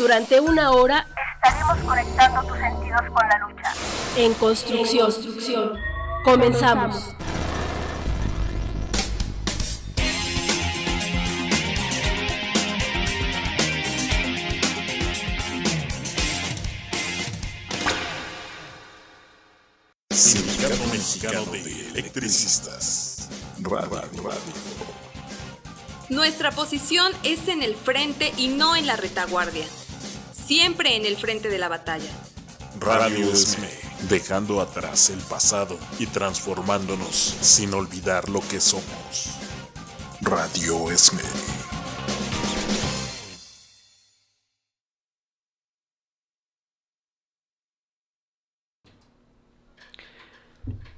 Durante una hora estaremos conectando tus sentidos con la lucha. En construcción. Comenzamos. Mexicano de Electricistas. Nuestra posición es en el frente y no en la retaguardia siempre en el frente de la batalla. Radio Esme, dejando atrás el pasado y transformándonos sin olvidar lo que somos. Radio Esme.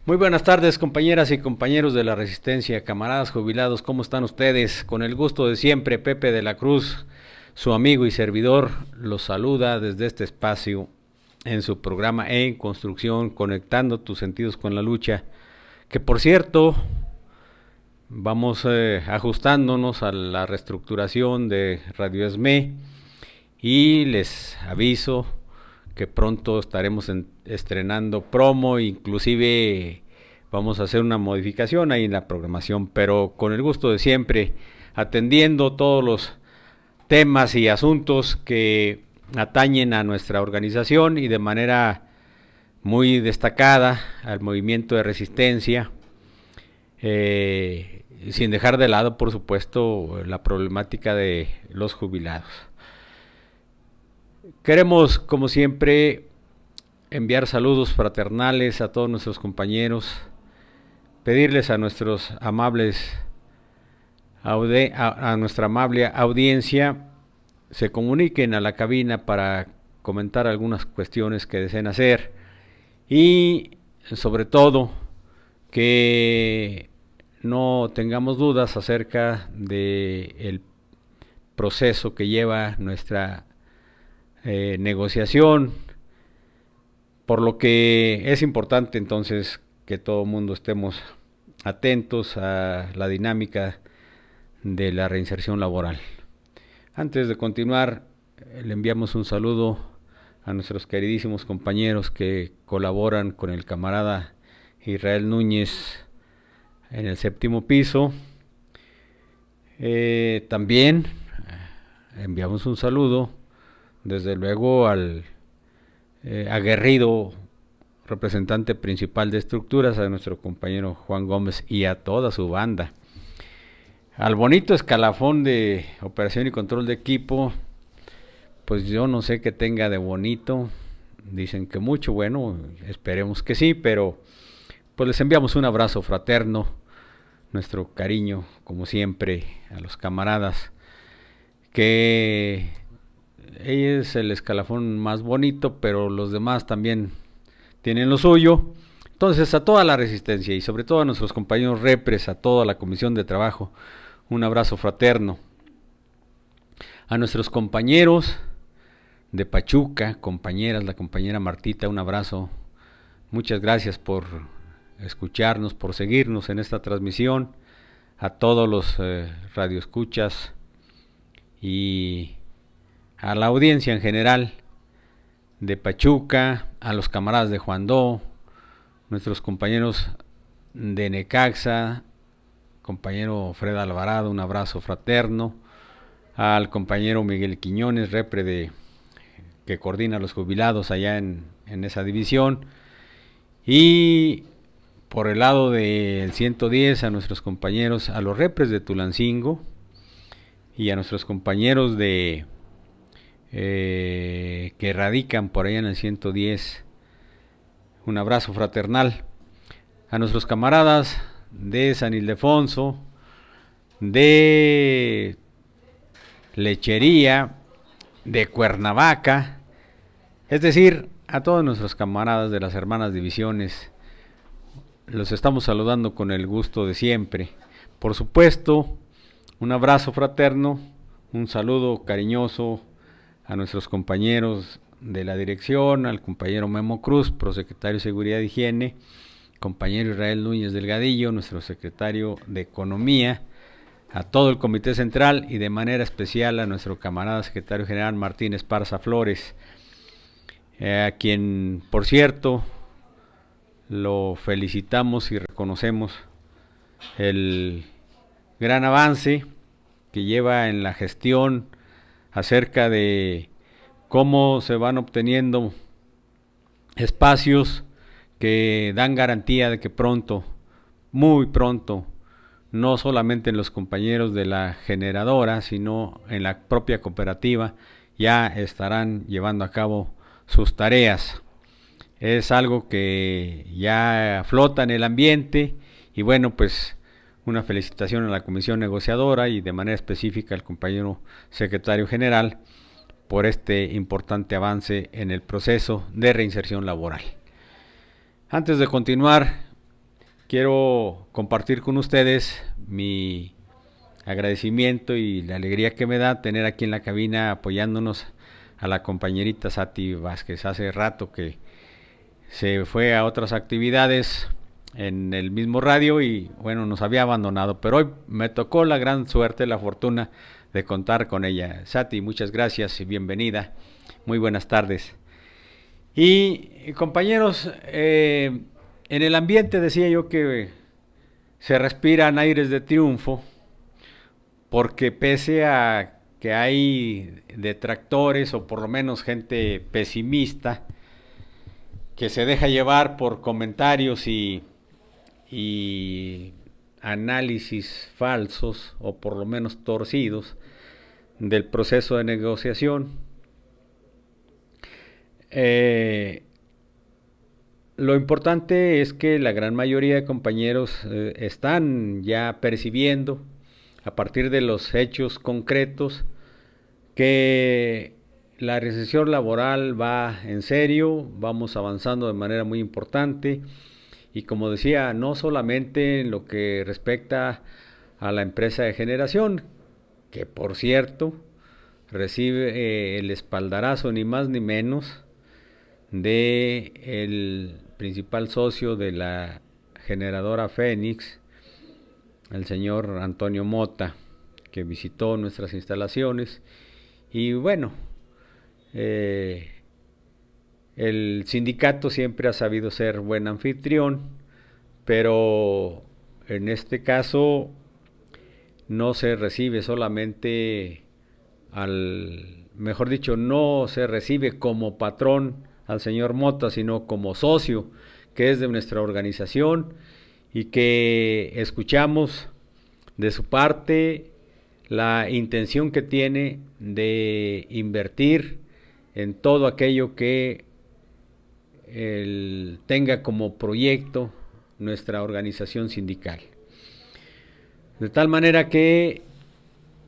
Muy buenas tardes compañeras y compañeros de la Resistencia, camaradas jubilados, ¿cómo están ustedes? Con el gusto de siempre, Pepe de la Cruz, su amigo y servidor los saluda desde este espacio en su programa En Construcción, conectando tus sentidos con la lucha. Que por cierto, vamos eh, ajustándonos a la reestructuración de Radio Esme y les aviso que pronto estaremos estrenando promo, inclusive vamos a hacer una modificación ahí en la programación, pero con el gusto de siempre, atendiendo todos los temas y asuntos que atañen a nuestra organización y de manera muy destacada al movimiento de resistencia, eh, sin dejar de lado, por supuesto, la problemática de los jubilados. Queremos, como siempre, enviar saludos fraternales a todos nuestros compañeros, pedirles a nuestros amables a, nuestra amable audiencia se comuniquen a la cabina para comentar algunas cuestiones que deseen hacer y sobre todo que no tengamos dudas acerca de el proceso que lleva nuestra eh, negociación por lo que es importante entonces que todo el mundo estemos atentos a la dinámica de la reinserción laboral. Antes de continuar, eh, le enviamos un saludo a nuestros queridísimos compañeros que colaboran con el camarada Israel Núñez en el séptimo piso. Eh, también eh, enviamos un saludo, desde luego, al aguerrido representante principal de estructuras, a nuestro compañero Juan Gómez y a toda su banda al bonito escalafón de operación y control de equipo, pues yo no sé qué tenga de bonito. Dicen que mucho, bueno, esperemos que sí, pero pues les enviamos un abrazo fraterno, nuestro cariño, como siempre, a los camaradas, que es el escalafón más bonito, pero los demás también tienen lo suyo. Entonces, a toda la resistencia y sobre todo a nuestros compañeros repres, a toda la comisión de trabajo, un abrazo fraterno. A nuestros compañeros de Pachuca, compañeras, la compañera Martita, un abrazo. Muchas gracias por escucharnos, por seguirnos en esta transmisión. A todos los radio eh, radioescuchas y a la audiencia en general de Pachuca, a los camaradas de Juan Do, nuestros compañeros de Necaxa, compañero Fred Alvarado, un abrazo fraterno. Al compañero Miguel Quiñones, repre de que coordina a los jubilados allá en, esa división. Y por el lado del 110 a nuestros compañeros, a los repres de Tulancingo y a nuestros compañeros de eh, que radican por allá en el 110. Un abrazo fraternal a nuestros camaradas de San Ildefonso, de Lechería, de Cuernavaca, es decir, a todos nuestros camaradas de las hermanas divisiones, los estamos saludando con el gusto de siempre. Por supuesto, un abrazo fraterno, un saludo cariñoso a nuestros compañeros de la dirección, al compañero Memo Cruz, prosecretario de Seguridad y Higiene, compañero Israel Núñez Delgadillo, nuestro secretario de Economía, a todo el Comité Central y de manera especial a nuestro camarada secretario general Martínez Esparza Flores, eh, a quien, por cierto, lo felicitamos y reconocemos el gran avance que lleva en la gestión acerca de cómo se van obteniendo espacios que dan garantía de que pronto, muy pronto, no solamente en los compañeros de la generadora, sino en la propia cooperativa, ya estarán llevando a cabo sus tareas. Es algo que ya flota en el ambiente y bueno, pues una felicitación a la comisión negociadora y de manera específica al compañero secretario general por este importante avance en el proceso de reinserción laboral. Antes de continuar, quiero compartir con ustedes mi agradecimiento y la alegría que me da tener aquí en la cabina apoyándonos a la compañerita Sati Vázquez. Hace rato que se fue a otras actividades en el mismo radio y bueno, nos había abandonado, pero hoy me tocó la gran suerte, la fortuna de contar con ella. Sati, muchas gracias y bienvenida. Muy buenas tardes. Y compañeros, eh, en el ambiente decía yo que se respiran aires de triunfo, porque pese a que hay detractores o por lo menos gente pesimista que se deja llevar por comentarios y análisis falsos o por lo menos torcidos del proceso de negociación eh, lo importante es que la gran mayoría de compañeros eh, están ya percibiendo a partir de los hechos concretos que la recesión laboral va en serio, vamos avanzando de manera muy importante y como decía, no solamente en lo que respecta a la empresa de generación, que por cierto recibe eh, el espaldarazo ni más ni menos de el principal socio de la generadora Fénix, el señor Antonio Mota, que visitó nuestras instalaciones. Y bueno, eh, el sindicato siempre ha sabido ser buen anfitrión, pero en este caso no se recibe solamente al, mejor dicho, no se recibe como patrón al señor Mota, sino como socio que es de nuestra organización y que escuchamos de su parte la intención que tiene de invertir en todo aquello que tenga como proyecto nuestra organización sindical. De tal manera que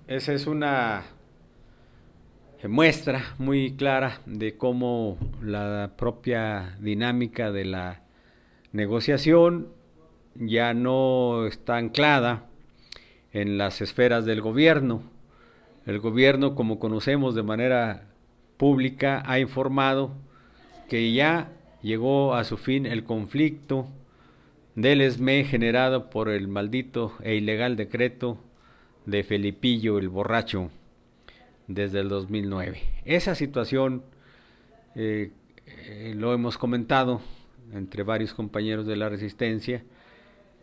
esa es una muestra muy clara de cómo la propia dinámica de la negociación ya no está anclada en las esferas del gobierno. El gobierno, como conocemos de manera pública, ha informado que ya llegó a su fin el conflicto del ESME generado por el maldito e ilegal decreto de Felipillo el borracho desde el 2009. Esa situación eh, eh, lo hemos comentado entre varios compañeros de la resistencia,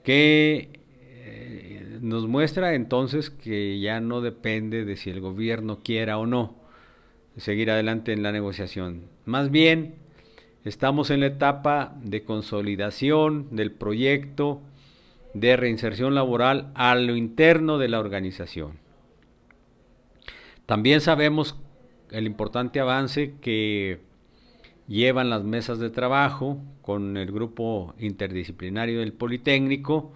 que eh, nos muestra entonces que ya no depende de si el gobierno quiera o no seguir adelante en la negociación. Más bien, estamos en la etapa de consolidación del proyecto de reinserción laboral a lo interno de la organización. También sabemos el importante avance que llevan las mesas de trabajo con el grupo interdisciplinario del Politécnico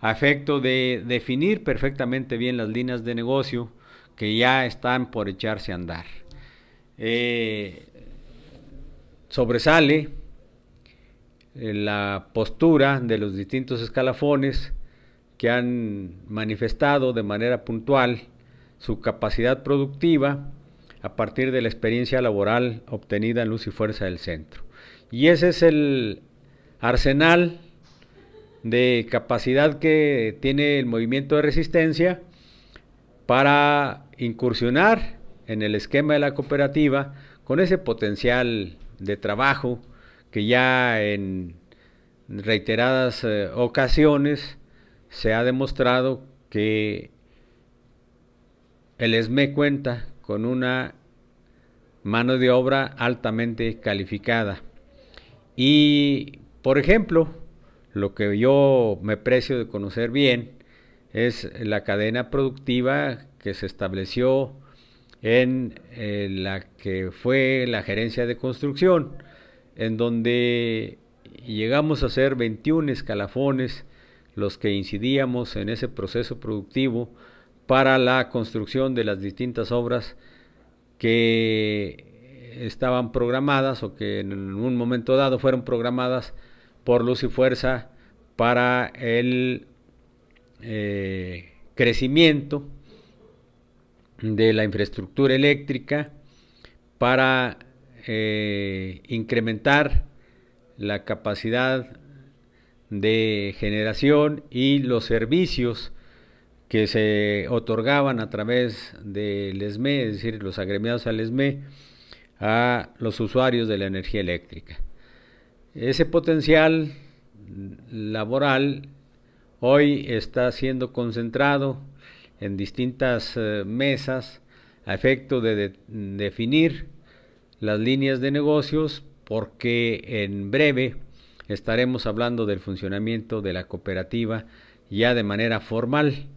a efecto de definir perfectamente bien las líneas de negocio que ya están por echarse a andar. Eh, sobresale eh, la postura de los distintos escalafones que han manifestado de manera puntual su capacidad productiva a partir de la experiencia laboral obtenida en Luz y Fuerza del Centro. Y ese es el arsenal de capacidad que tiene el movimiento de resistencia para incursionar en el esquema de la cooperativa con ese potencial de trabajo que ya en reiteradas eh, ocasiones se ha demostrado que el ESME cuenta con una mano de obra altamente calificada. Y, por ejemplo, lo que yo me precio de conocer bien es la cadena productiva que se estableció en eh, la que fue la gerencia de construcción, en donde llegamos a ser 21 escalafones los que incidíamos en ese proceso productivo para la construcción de las distintas obras que estaban programadas o que en un momento dado fueron programadas por Luz y Fuerza para el eh, crecimiento de la infraestructura eléctrica, para eh, incrementar la capacidad de generación y los servicios que se otorgaban a través del ESME, es decir, los agremiados al ESME, a los usuarios de la energía eléctrica. Ese potencial laboral hoy está siendo concentrado en distintas eh, mesas a efecto de, definir las líneas de negocios porque en breve estaremos hablando del funcionamiento de la cooperativa ya de manera formal.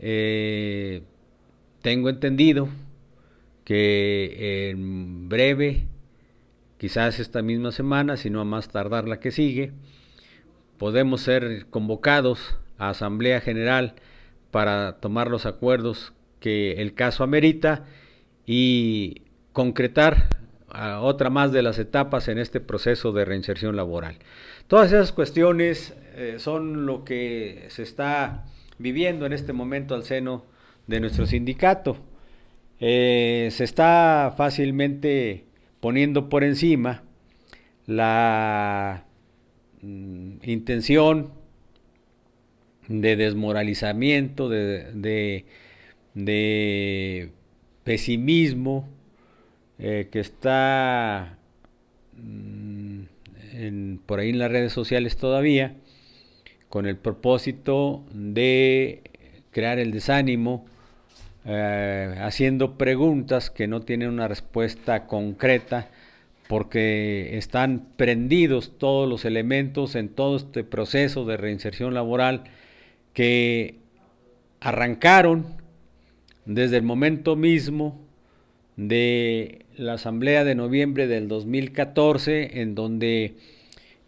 Eh, tengo entendido que en breve, quizás esta misma semana, si no a más tardar la que sigue, podemos ser convocados a Asamblea General para tomar los acuerdos que el caso amerita y concretar ah, otra más de las etapas en este proceso de reinserción laboral. Todas esas cuestiones eh, son lo que se está viviendo en este momento al seno de nuestro sindicato. Eh, se está fácilmente poniendo por encima la mm, intención de desmoralizamiento, de, pesimismo eh, que está mm, por ahí en las redes sociales todavía con el propósito de crear el desánimo, eh, haciendo preguntas que no tienen una respuesta concreta, porque están prendidos todos los elementos en todo este proceso de reinserción laboral que arrancaron desde el momento mismo de la asamblea de noviembre del 2014, en donde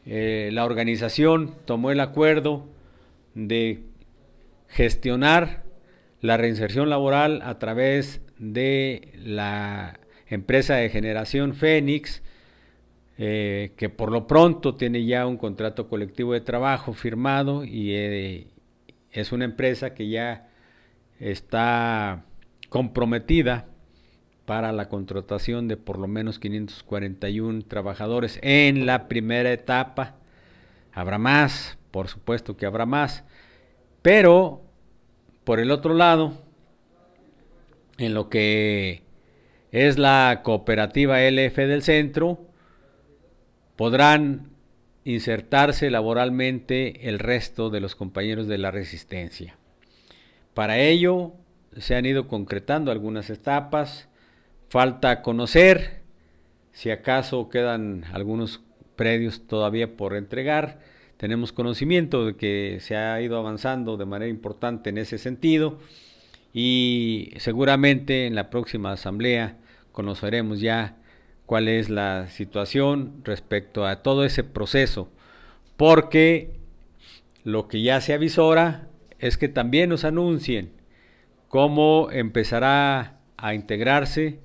eh, la organización tomó el acuerdo de gestionar la reinserción laboral a través de la empresa de generación Fénix, eh, que por lo pronto tiene ya un contrato colectivo de trabajo firmado y eh, es una empresa que ya está comprometida para la contratación de por lo menos 541 trabajadores en la primera etapa. Habrá más, por supuesto que habrá más, pero por el otro lado, en lo que es la cooperativa LF del centro, podrán insertarse laboralmente el resto de los compañeros de la resistencia. Para ello se han ido concretando algunas etapas, Falta conocer si acaso quedan algunos predios todavía por entregar. Tenemos conocimiento de que se ha ido avanzando de manera importante en ese sentido y seguramente en la próxima asamblea conoceremos ya cuál es la situación respecto a todo ese proceso, porque lo que ya se avisora es que también nos anuncien cómo empezará a integrarse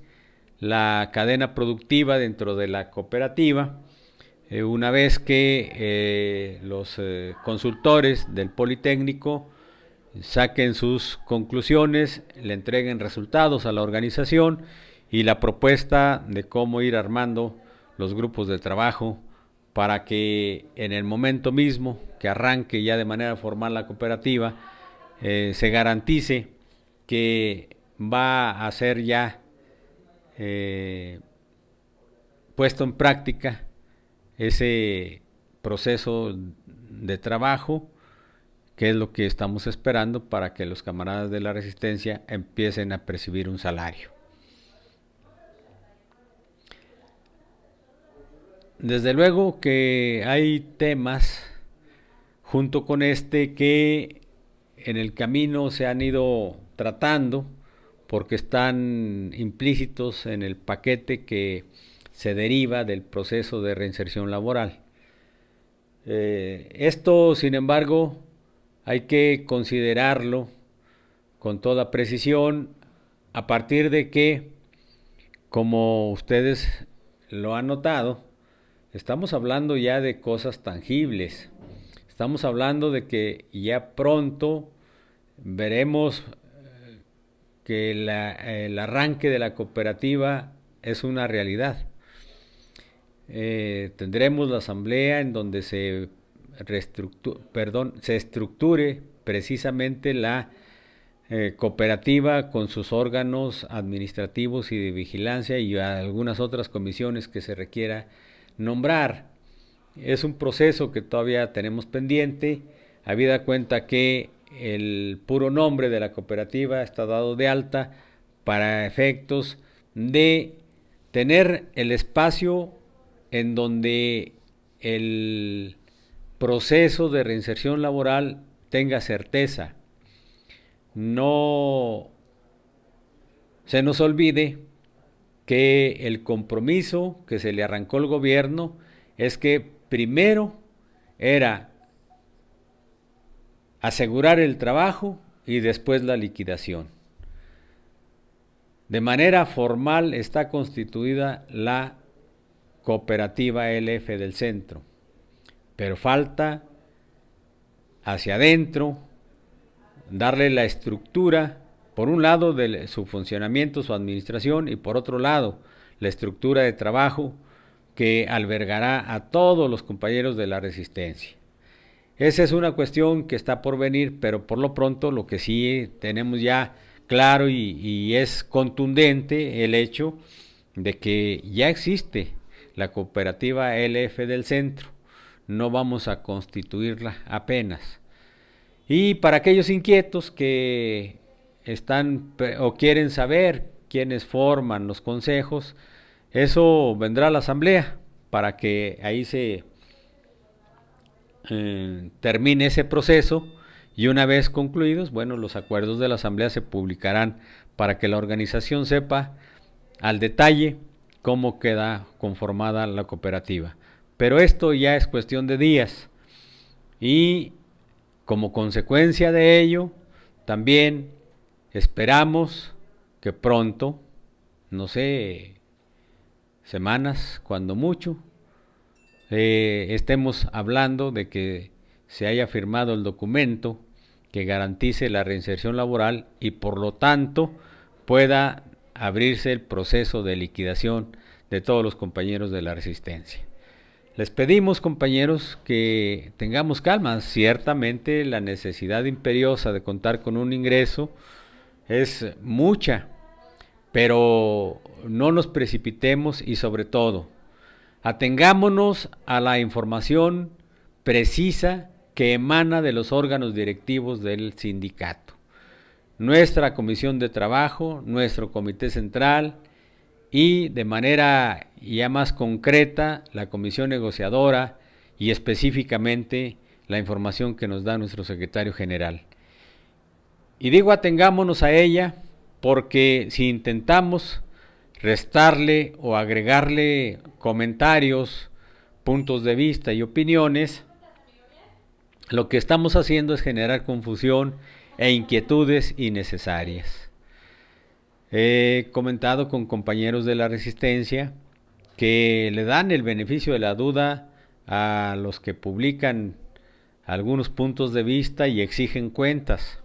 la cadena productiva dentro de la cooperativa. Eh, una vez que eh, los eh, consultores del Politécnico saquen sus conclusiones, le entreguen resultados a la organización y la propuesta de cómo ir armando los grupos de trabajo para que en el momento mismo que arranque ya de manera formal la cooperativa, se garantice que va a ser ya eh, puesto en práctica ese proceso de trabajo, que es lo que estamos esperando para que los camaradas de la resistencia empiecen a percibir un salario. Desde luego que hay temas junto con este que en el camino se han ido tratando porque están implícitos en el paquete que se deriva del proceso de reinserción laboral. Eh, esto, sin embargo, hay que considerarlo con toda precisión a partir de que, como ustedes lo han notado, estamos hablando ya de cosas tangibles. Estamos hablando de que ya pronto veremos que el arranque de la cooperativa es una realidad. Eh, tendremos la asamblea en donde se, perdón, se estructure precisamente la eh, cooperativa con sus órganos administrativos y de vigilancia y algunas otras comisiones que se requiera nombrar. Es un proceso que todavía tenemos pendiente, habida cuenta que el puro nombre de la cooperativa está dado de alta para efectos de tener el espacio en donde el proceso de reinserción laboral tenga certeza. No se nos olvide que el compromiso que se le arrancó al gobierno es que primero era asegurar el trabajo y después la liquidación. De manera formal está constituida la cooperativa LF del centro, pero falta hacia adentro darle la estructura, por un lado, de su funcionamiento, su administración, y por otro lado, la estructura de trabajo que albergará a todos los compañeros de la resistencia. Esa es una cuestión que está por venir, pero por lo pronto lo que sí tenemos ya claro y, es contundente el hecho de que ya existe la cooperativa LF del centro. No vamos a constituirla apenas. Y para aquellos inquietos que están o quieren saber quiénes forman los consejos, eso vendrá a la asamblea para que ahí se eh, termine ese proceso y una vez concluidos, bueno, los acuerdos de la Asamblea se publicarán para que la organización sepa al detalle cómo queda conformada la cooperativa. Pero esto ya es cuestión de días y como consecuencia de ello, también esperamos que pronto, no sé, semanas, cuando mucho, eh, estemos hablando de que se haya firmado el documento que garantice la reinserción laboral y por lo tanto pueda abrirse el proceso de liquidación de todos los compañeros de la resistencia. Les pedimos, compañeros, que tengamos calma. Ciertamente la necesidad imperiosa de contar con un ingreso es mucha, pero no nos precipitemos y sobre todo Atengámonos a la información precisa que emana de los órganos directivos del sindicato. Nuestra comisión de trabajo, nuestro comité central y de manera ya más concreta la comisión negociadora y específicamente la información que nos da nuestro secretario general. Y digo atengámonos a ella porque si intentamos restarle o agregarle comentarios, puntos de vista y opiniones, lo que estamos haciendo es generar confusión e inquietudes innecesarias. He comentado con compañeros de la resistencia que le dan el beneficio de la duda a los que publican algunos puntos de vista y exigen cuentas.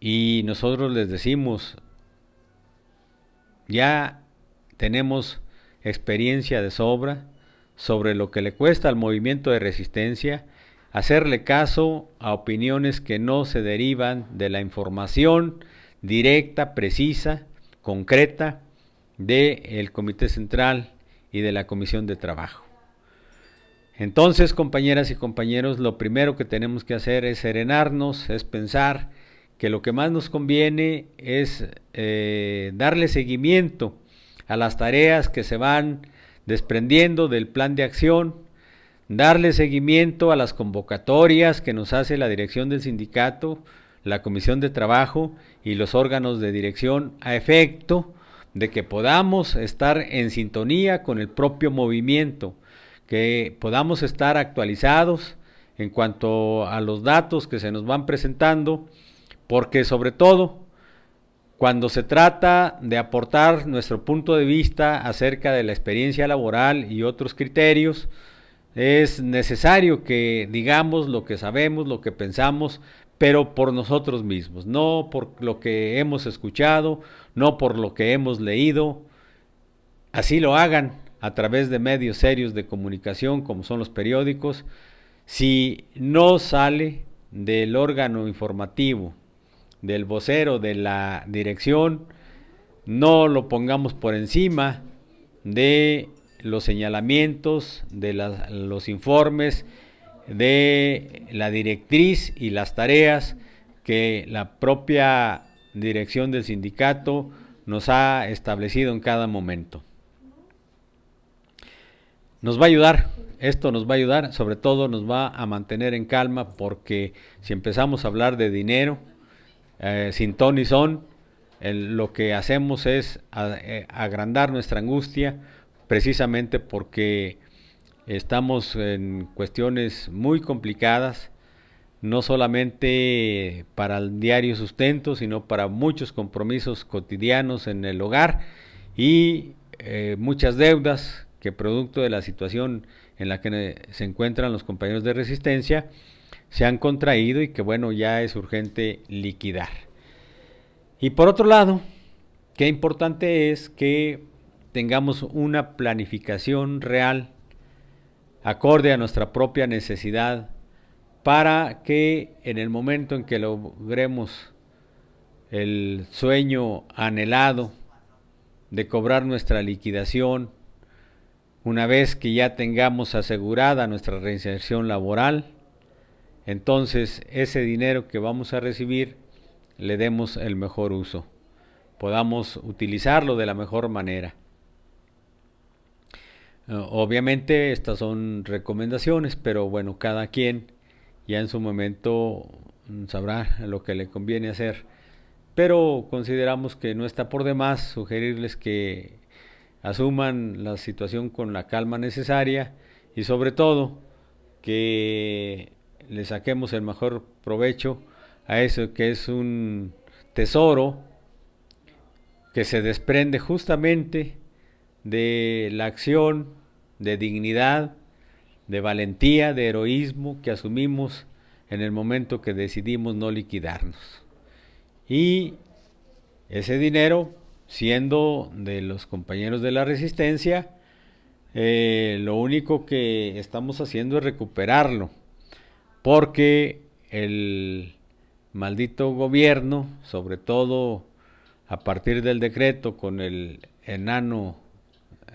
Y nosotros les decimos, ya tenemos experiencia de sobra sobre lo que le cuesta al movimiento de resistencia hacerle caso a opiniones que no se derivan de la información directa, precisa, concreta del el Comité Central y de la Comisión de Trabajo. Entonces, compañeras y compañeros, lo primero que tenemos que hacer es serenarnos, es pensar que lo que más nos conviene es eh, darle seguimiento a las tareas que se van desprendiendo del plan de acción, darle seguimiento a las convocatorias que nos hace la dirección del sindicato, la comisión de trabajo y los órganos de dirección a efecto de que podamos estar en sintonía con el propio movimiento, que podamos estar actualizados en cuanto a los datos que se nos van presentando porque sobre todo cuando se trata de aportar nuestro punto de vista acerca de la experiencia laboral y otros criterios, es necesario que digamos lo que sabemos, lo que pensamos, pero por nosotros mismos, no por lo que hemos escuchado, no por lo que hemos leído. Así lo hagan a través de medios serios de comunicación como son los periódicos. Si no sale del órgano informativo del vocero de la dirección, no lo pongamos por encima de los señalamientos, de los informes, de la directriz y las tareas que la propia dirección del sindicato nos ha establecido en cada momento. Nos va a ayudar, esto nos va a ayudar, sobre todo nos va a mantener en calma porque si empezamos a hablar de dinero, eh, sin ton y son, lo que hacemos es eh, agrandar nuestra angustia precisamente porque estamos en cuestiones muy complicadas, no solamente para el diario sustento, sino para muchos compromisos cotidianos en el hogar y eh, muchas deudas que producto de la situación en la que se encuentran los compañeros de resistencia, se han contraído y que bueno, ya es urgente liquidar. Y por otro lado, qué importante es que tengamos una planificación real acorde a nuestra propia necesidad para que en el momento en que logremos el sueño anhelado de cobrar nuestra liquidación, una vez que ya tengamos asegurada nuestra reinserción laboral, entonces ese dinero que vamos a recibir le demos el mejor uso, podamos utilizarlo de la mejor manera. Eh, obviamente estas son recomendaciones, pero bueno, cada quien ya en su momento mm, sabrá lo que le conviene hacer. Pero consideramos que no está por demás sugerirles que asuman la situación con la calma necesaria y sobre todo que le saquemos el mejor provecho a eso que es un tesoro que se desprende justamente de la acción de dignidad, de valentía, de heroísmo que asumimos en el momento que decidimos no liquidarnos. Y ese dinero, siendo de los compañeros de la resistencia, eh, lo único que estamos haciendo es recuperarlo porque el maldito gobierno, sobre todo a partir del decreto con el enano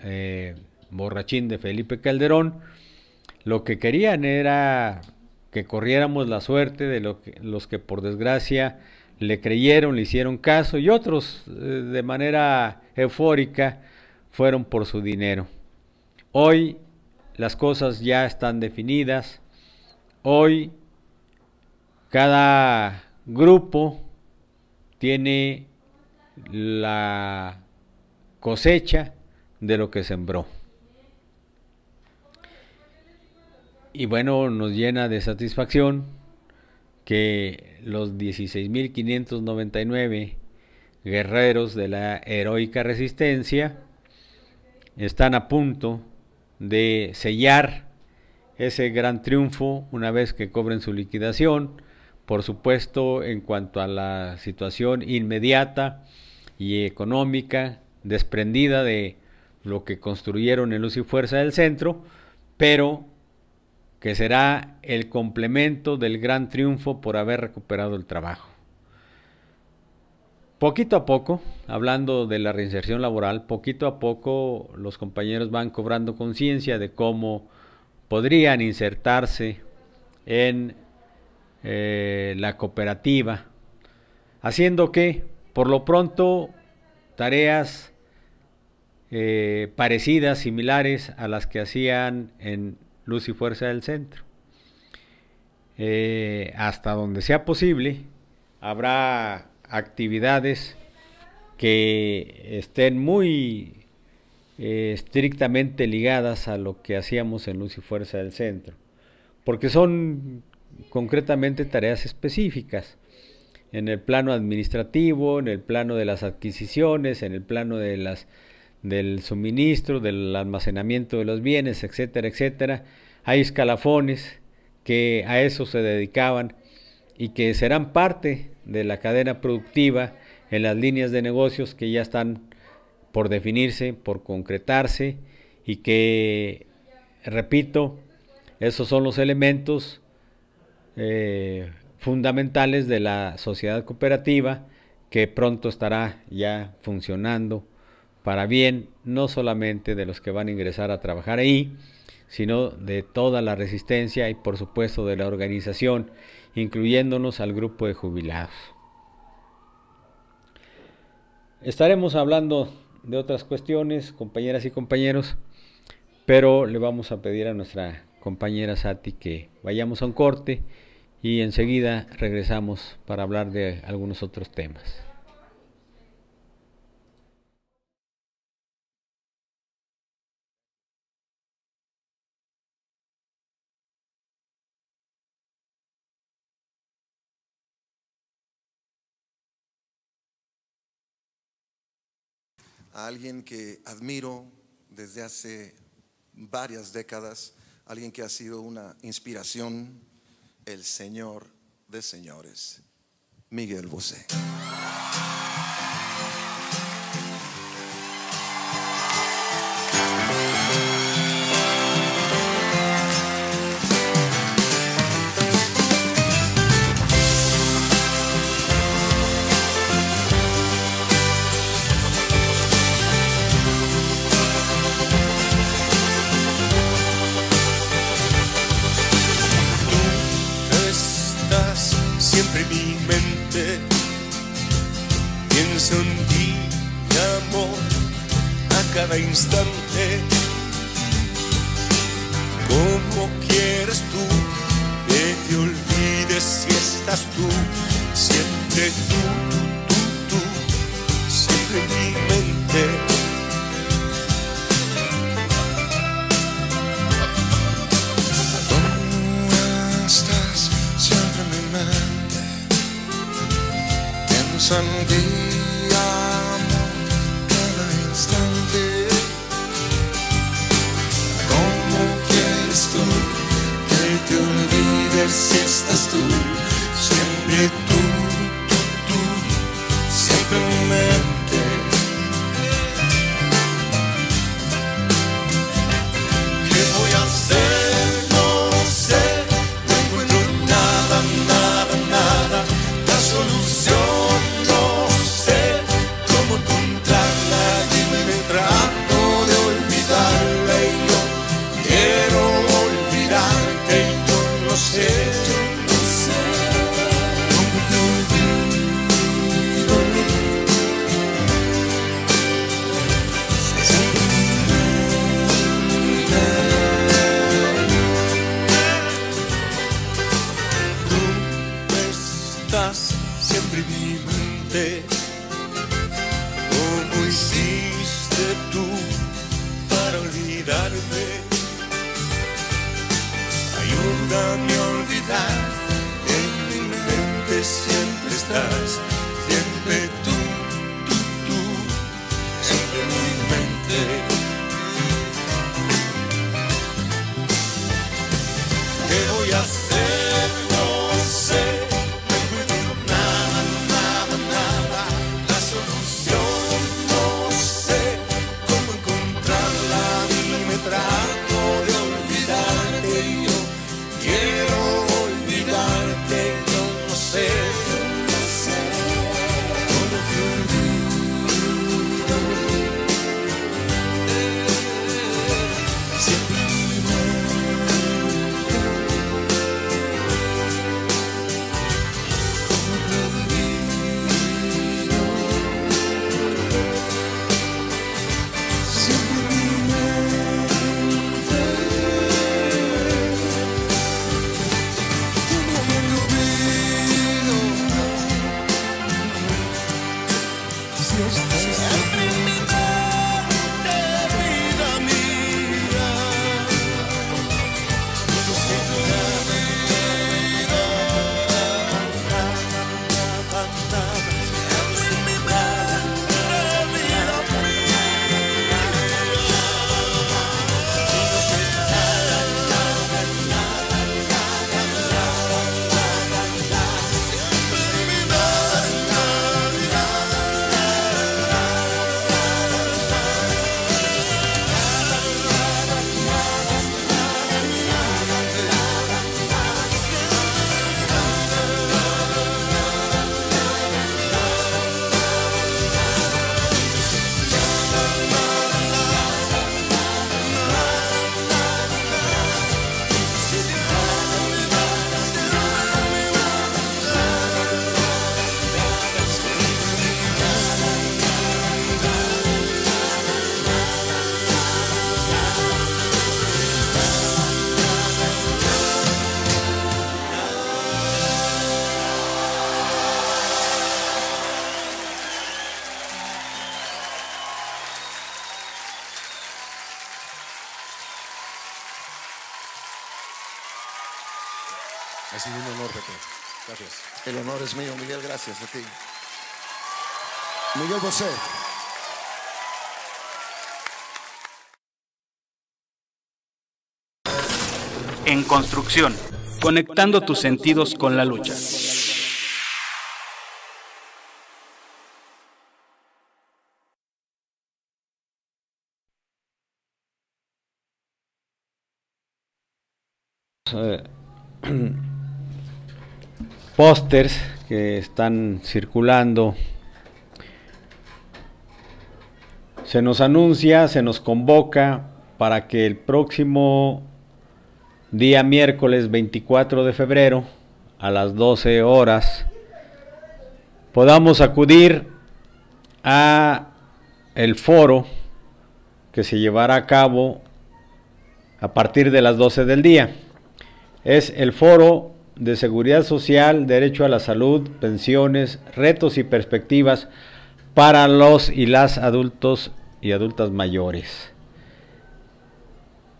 eh, borrachín de Felipe Calderón, lo que querían era que corriéramos la suerte de los que por desgracia le creyeron, le hicieron caso y otros eh, de manera eufórica fueron por su dinero. Hoy las cosas ya están definidas, Hoy cada grupo tiene la cosecha de lo que sembró. Y bueno, nos llena de satisfacción que los 16.599 guerreros de la heroica resistencia están a punto de sellar ese gran triunfo una vez que cobren su liquidación. Por supuesto, en cuanto a la situación inmediata y económica, desprendida de lo que construyeron en Luz y Fuerza del Centro, pero que será el complemento del gran triunfo por haber recuperado el trabajo. Poquito a poco, hablando de la reinserción laboral, poquito a poco los compañeros van cobrando conciencia de cómo podrían insertarse en eh, la cooperativa, haciendo que, por lo pronto, tareas eh, parecidas, similares a las que hacían en Luz y Fuerza del Centro. Eh, hasta donde sea posible, habrá actividades que estén muy eh, estrictamente ligadas a lo que hacíamos en Luz y Fuerza del Centro, porque son concretamente tareas específicas en el plano administrativo, en el plano de las adquisiciones, en el plano de las del suministro, del almacenamiento de los bienes, etcétera, etcétera. Hay escalafones que a eso se dedicaban y que serán parte de la cadena productiva en las líneas de negocios que ya están por definirse, por concretarse y que, repito, esos son los elementos eh, fundamentales de la sociedad cooperativa que pronto estará ya funcionando para bien, no solamente de los que van a ingresar a trabajar ahí, sino de toda la resistencia y por supuesto de la organización, incluyéndonos al grupo de jubilados. Estaremos hablando de otras cuestiones, compañeras y compañeros, pero le vamos a pedir a nuestra compañera Sati que vayamos a un corte y enseguida regresamos para hablar de algunos otros temas. a alguien que admiro desde hace varias décadas, alguien que ha sido una inspiración, el Señor de señores, Miguel Bosé. cada instante en construcción, conectando tus sentidos con la lucha. Eh, pósters que están circulando se nos anuncia, se nos convoca para que el próximo día miércoles 24 de febrero a las 12 horas podamos acudir a el foro que se llevará a cabo a partir de las 12 del día. Es el foro de seguridad social, derecho a la salud, pensiones, retos y perspectivas para los y las adultos y adultas mayores.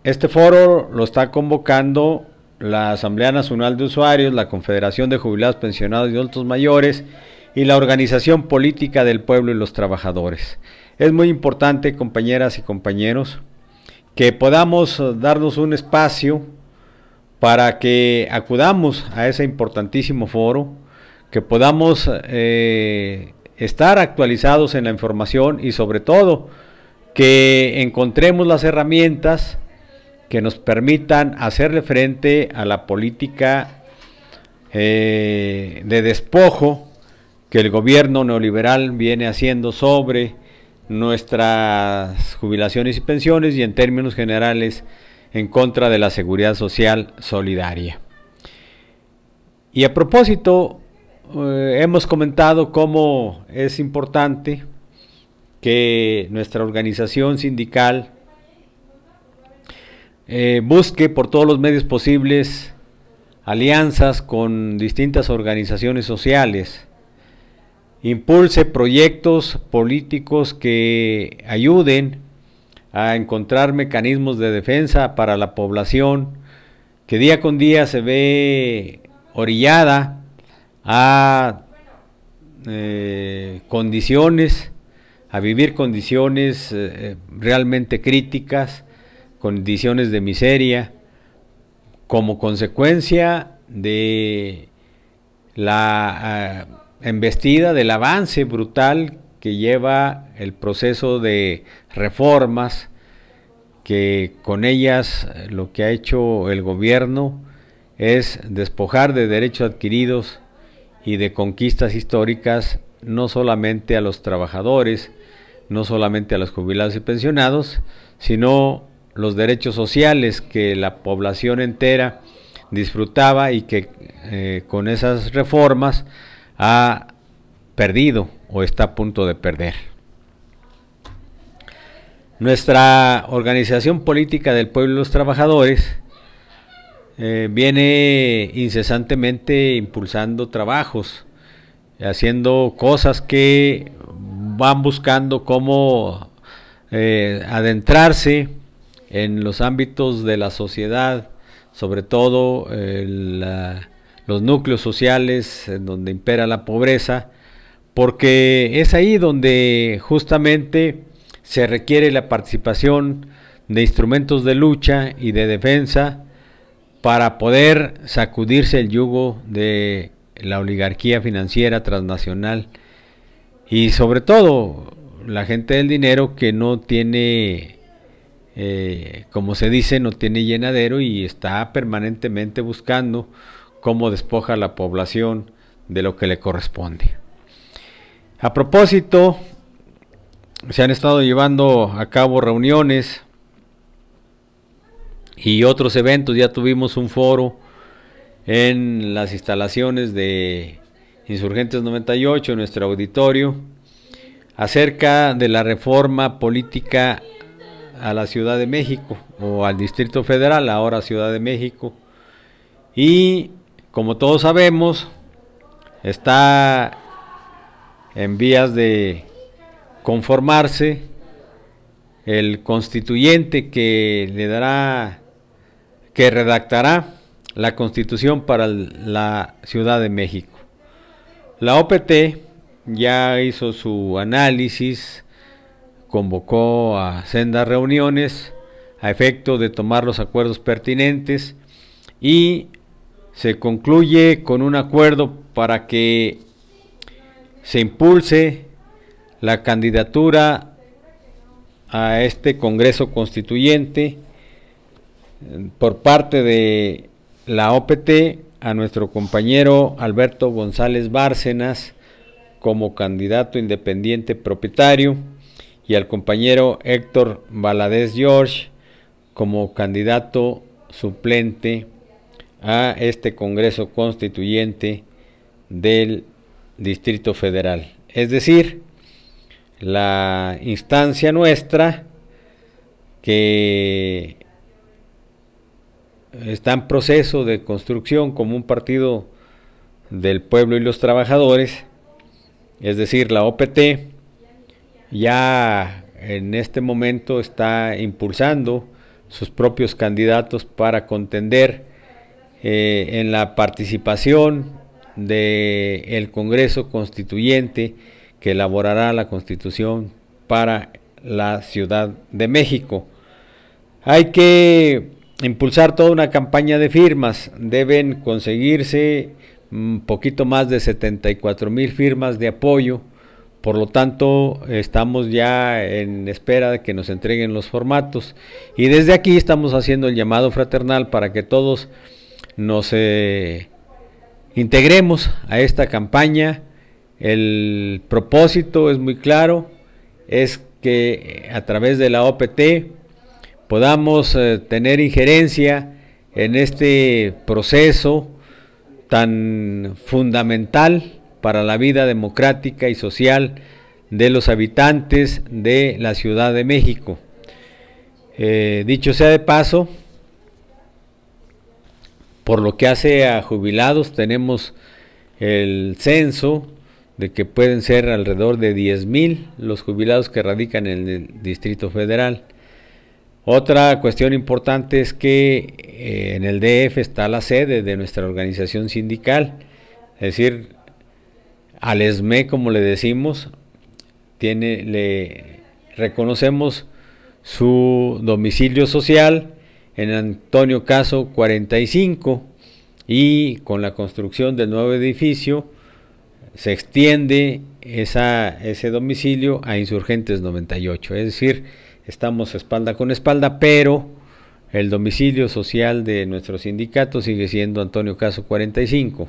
Este foro lo está convocando la Asamblea Nacional de Usuarios, la Confederación de Jubilados, Pensionados y Adultos Mayores y la Organización Política del Pueblo y los Trabajadores. Es muy importante, compañeras y compañeros, que podamos darnos un espacio para que acudamos a ese importantísimo foro, que podamos eh, estar actualizados en la información y sobre todo que encontremos las herramientas que nos permitan hacerle frente a la política eh, de despojo que el gobierno neoliberal viene haciendo sobre nuestras jubilaciones y pensiones y en términos generales en contra de la seguridad social solidaria. Y a propósito eh, hemos comentado cómo es importante que nuestra organización sindical eh, busque por todos los medios posibles alianzas con distintas organizaciones sociales, impulse proyectos políticos que ayuden a encontrar mecanismos de defensa para la población que día con día se ve orillada a eh, condiciones, a vivir condiciones eh, eh, realmente críticas, condiciones de miseria, como consecuencia de la embestida del avance brutal que lleva el proceso de reformas, que con ellas lo que ha hecho el gobierno es despojar de derechos adquiridos y de conquistas históricas no solamente a los trabajadores, no solamente a los jubilados y pensionados, sino los derechos sociales que la población entera disfrutaba y que eh, con esas reformas ha perdido o está a punto de perder. Nuestra organización política del pueblo y los trabajadores eh, viene incesantemente impulsando trabajos, haciendo cosas que van buscando cómo eh, adentrarse en los ámbitos de la sociedad, sobre todo eh, los núcleos sociales en donde impera la pobreza, porque es ahí donde justamente se requiere la participación de instrumentos de lucha y de defensa, para poder sacudirse el yugo de la oligarquía financiera transnacional y sobre todo la gente del dinero que no tiene, eh, como se dice, no tiene llenadero y está permanentemente buscando cómo despoja a la población de lo que le corresponde. A propósito, se han estado llevando a cabo reuniones y otros eventos. Ya tuvimos un foro en las instalaciones de Insurgentes 98, en nuestro auditorio, acerca de la reforma política a la Ciudad de México o al Distrito Federal, ahora Ciudad de México. Y como todos sabemos, está en vías de conformarse el constituyente que le dará que redactará la Constitución para la Ciudad de México. La OPT ya hizo su análisis, convocó a sendas reuniones a efecto de tomar los acuerdos pertinentes y se concluye con un acuerdo para que se impulse la candidatura a este Congreso Constituyente por parte de la OPT a nuestro compañero Alberto González Bárcenas como candidato independiente propietario y al compañero Héctor Valadez George como candidato suplente a este Congreso Constituyente del Distrito Federal. Es decir, la instancia nuestra que está en proceso de construcción como un partido del pueblo y los trabajadores, es decir, la OPT, ya en este momento está impulsando sus propios candidatos para contender eh, en la participación del Congreso Constituyente que elaborará la Constitución para la Ciudad de México. Hay que impulsar toda una campaña de firmas. Deben conseguirse un mm, poquito más de 74 mil firmas de apoyo. Por lo tanto, estamos ya en espera de que nos entreguen los formatos. Y desde aquí estamos haciendo el llamado fraternal para que todos nos eh, integremos a esta campaña. El propósito es muy claro, es que eh, a través de la OPT podamos eh, tener injerencia en este proceso tan fundamental para la vida democrática y social de los habitantes de la Ciudad de México. Eh, dicho sea de paso, por lo que hace a jubilados, tenemos el censo de que pueden ser alrededor de 10.000 los jubilados que radican en el Distrito Federal. Otra cuestión importante es que eh, en el DF está la sede de nuestra organización sindical, es decir, al ESME e, como le decimos, tiene, le reconocemos su domicilio social en Antonio Caso 45 y con la construcción del nuevo edificio se extiende ese domicilio a Insurgentes 98, es decir, estamos espalda con espalda, pero el domicilio social de nuestro sindicato sigue siendo Antonio Caso 45.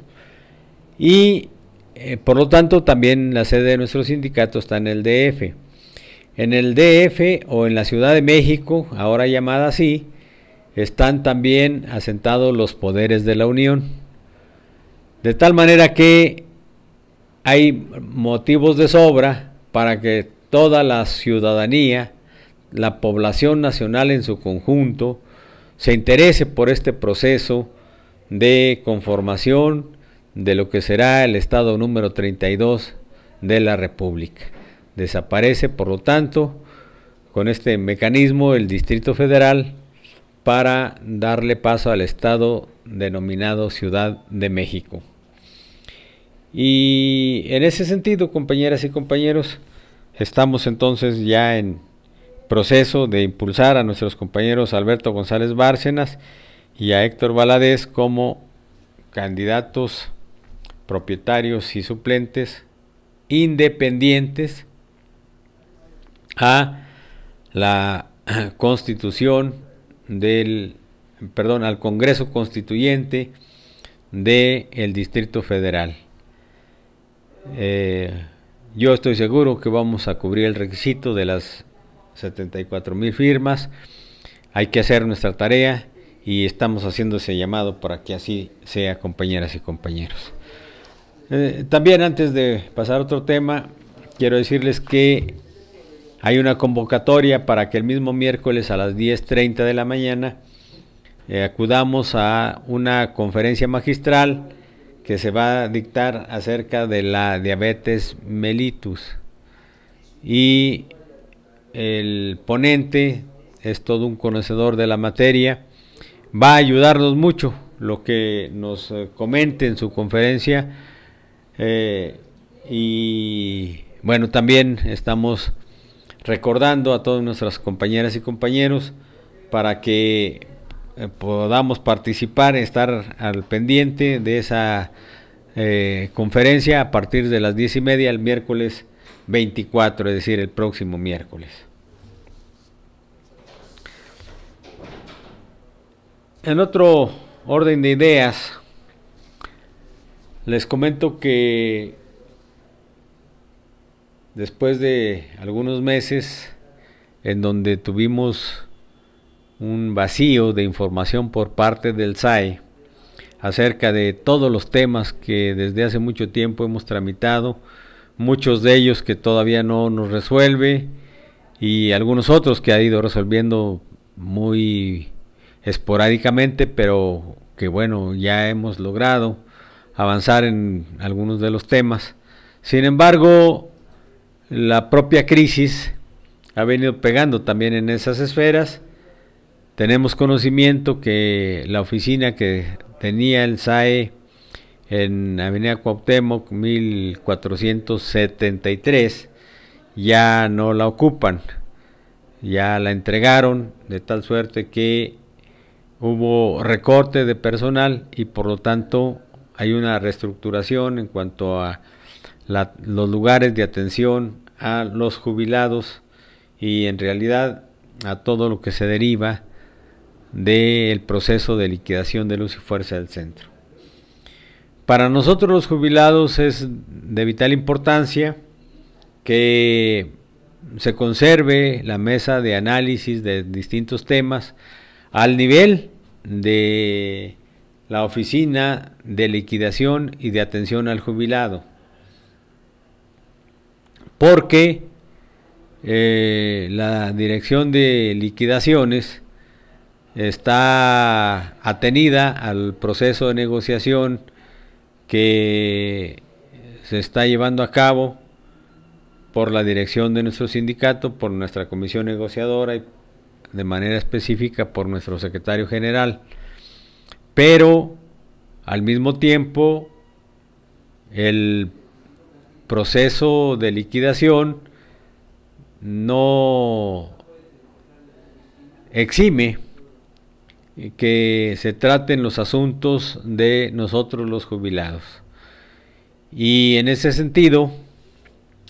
Y eh, por lo tanto, también la sede de nuestro sindicato está en el DF. En el DF o en la Ciudad de México, ahora llamada así, están también asentados los poderes de la Unión. De tal manera que hay motivos de sobra para que toda la ciudadanía la población nacional en su conjunto se interese por este proceso de conformación de lo que será el Estado número 32 de la República. Desaparece, por lo tanto, con este mecanismo el Distrito Federal para darle paso al Estado denominado Ciudad de México. Y en ese sentido, compañeras y compañeros, estamos entonces ya en proceso de impulsar a nuestros compañeros Alberto González Bárcenas y a Héctor Valadez como candidatos propietarios y suplentes independientes a la constitución del perdón al Congreso Constituyente del el Distrito Federal. Eh, yo estoy seguro que vamos a cubrir el requisito de las 74 mil firmas. Hay que hacer nuestra tarea y estamos haciendo ese llamado para que así sea, compañeras y compañeros. Eh, también antes de pasar a otro tema, quiero decirles que hay una convocatoria para que el mismo miércoles a las 10.30 de la mañana eh, acudamos a una conferencia magistral que se va a dictar acerca de la diabetes mellitus. Y el ponente es todo un conocedor de la materia, va a ayudarnos mucho lo que nos eh, comente en su conferencia. Eh, y bueno, también estamos recordando a todas nuestras compañeras y compañeros para que eh, podamos participar, estar al pendiente de esa conferencia a partir de las diez y media el miércoles 24, es decir, el próximo miércoles. En otro orden de ideas, les comento que después de algunos meses en donde tuvimos un vacío de información por parte del SAE acerca de todos los temas que desde hace mucho tiempo hemos tramitado, muchos de ellos que todavía no nos resuelve y algunos otros que ha ido resolviendo muy esporádicamente, pero que bueno, ya hemos logrado avanzar en algunos de los temas. Sin embargo, la propia crisis ha venido pegando también en esas esferas. Tenemos conocimiento que la oficina que tenía el SAE en Avenida Cuauhtémoc 1473 ya no la ocupan ya la entregaron de tal suerte que hubo recorte de personal y por lo tanto hay una reestructuración en cuanto a los lugares de atención a los jubilados y en realidad a todo lo que se deriva del proceso de liquidación de luz y fuerza del centro. Para nosotros los jubilados es de vital importancia que se conserve la mesa de análisis de distintos temas al nivel de la oficina de liquidación y de atención al jubilado. Porque eh, la dirección de liquidaciones está atenida al proceso de negociación que se está llevando a cabo por la dirección de nuestro sindicato, por nuestra comisión negociadora y de manera específica por nuestro secretario general. Pero al mismo tiempo el proceso de liquidación no exime eh, que se traten los asuntos de nosotros los jubilados. Y en ese sentido,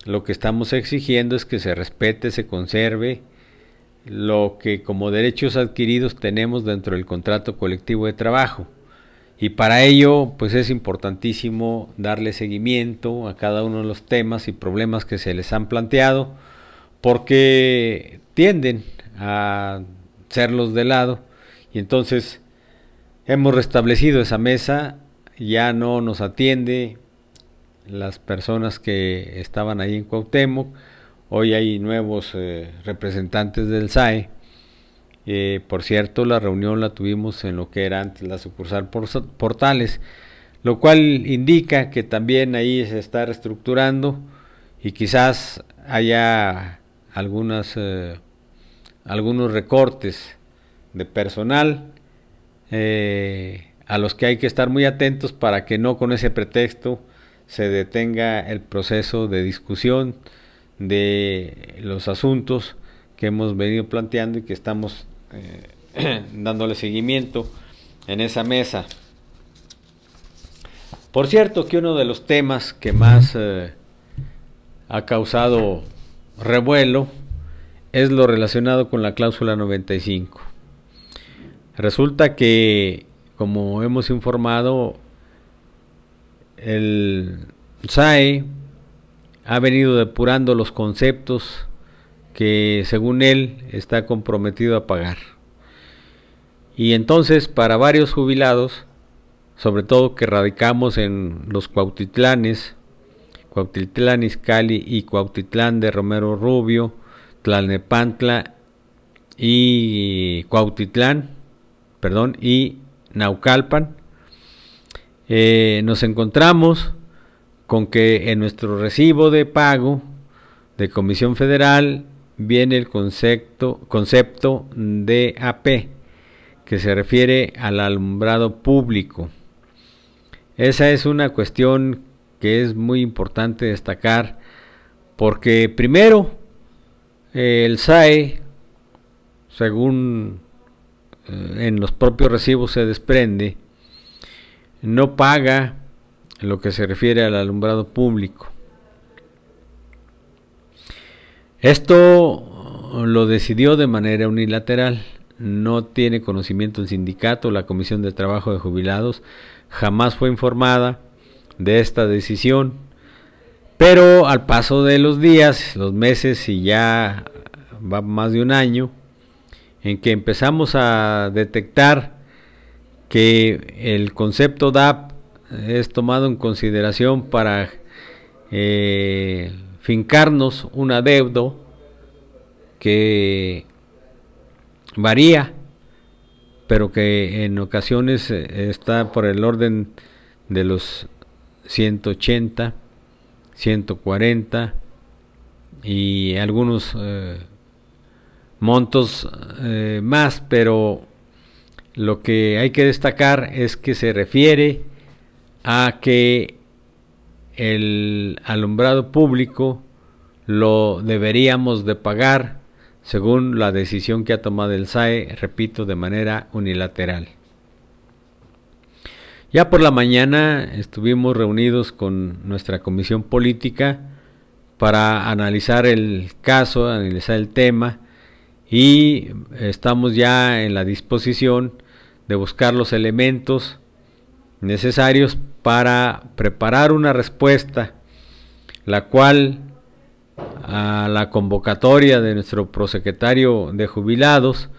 lo que estamos exigiendo es que se respete, se conserve lo que como derechos adquiridos tenemos dentro del contrato colectivo de trabajo. Y para ello, pues es importantísimo darle seguimiento a cada uno de los temas y problemas que se les han planteado, porque tienden a serlos de lado y entonces hemos restablecido esa mesa, ya no nos atiende las personas que estaban ahí en Cuauhtémoc, hoy hay nuevos eh, representantes del SAE. Eh, por cierto, la reunión la tuvimos en lo que era antes la sucursal Portales, lo cual indica que también ahí se está reestructurando y quizás haya algunas, eh, algunos recortes de personal eh, a los que hay que estar muy atentos para que no con ese pretexto se detenga el proceso de discusión de los asuntos que hemos venido planteando y que estamos eh, dándole seguimiento en esa mesa. Por cierto que uno de los temas que más eh, ha causado revuelo es lo relacionado con la cláusula 95. Resulta que, como hemos informado, el SAE ha venido depurando los conceptos que según él está comprometido a pagar. Y entonces para varios jubilados, sobre todo que radicamos en los Cuautitlanes, Cuautitlán Iscali y Cuautitlán de Romero Rubio, Tlalnepantla y Cuautitlán, perdón, y Naucalpan, eh, nos encontramos con que en nuestro recibo de pago de Comisión Federal viene el concepto, concepto de AP, que se refiere al alumbrado público. Esa es una cuestión que es muy importante destacar, porque primero, eh, el SAE, según eh, en los propios recibos se desprende, no paga lo que se refiere al alumbrado público. Esto lo decidió de manera unilateral. No tiene conocimiento el sindicato, la Comisión de Trabajo de Jubilados jamás fue informada de esta decisión. Pero al paso de los días, los meses y ya va más de un año, en que empezamos a detectar que el concepto DAP es tomado en consideración para eh, fincarnos un adeudo que varía, pero que en ocasiones eh, está por el orden de los 180, 140 y algunos eh, montos eh, más, pero lo que hay que destacar es que se refiere a que el alumbrado público lo deberíamos de pagar según la decisión que ha tomado el SAE, repito, de manera unilateral. Ya por la mañana estuvimos reunidos con nuestra comisión política para analizar el caso, analizar el tema, y estamos ya en la disposición de buscar los elementos necesarios para preparar una respuesta, la cual a la convocatoria de nuestro prosecretario de jubilados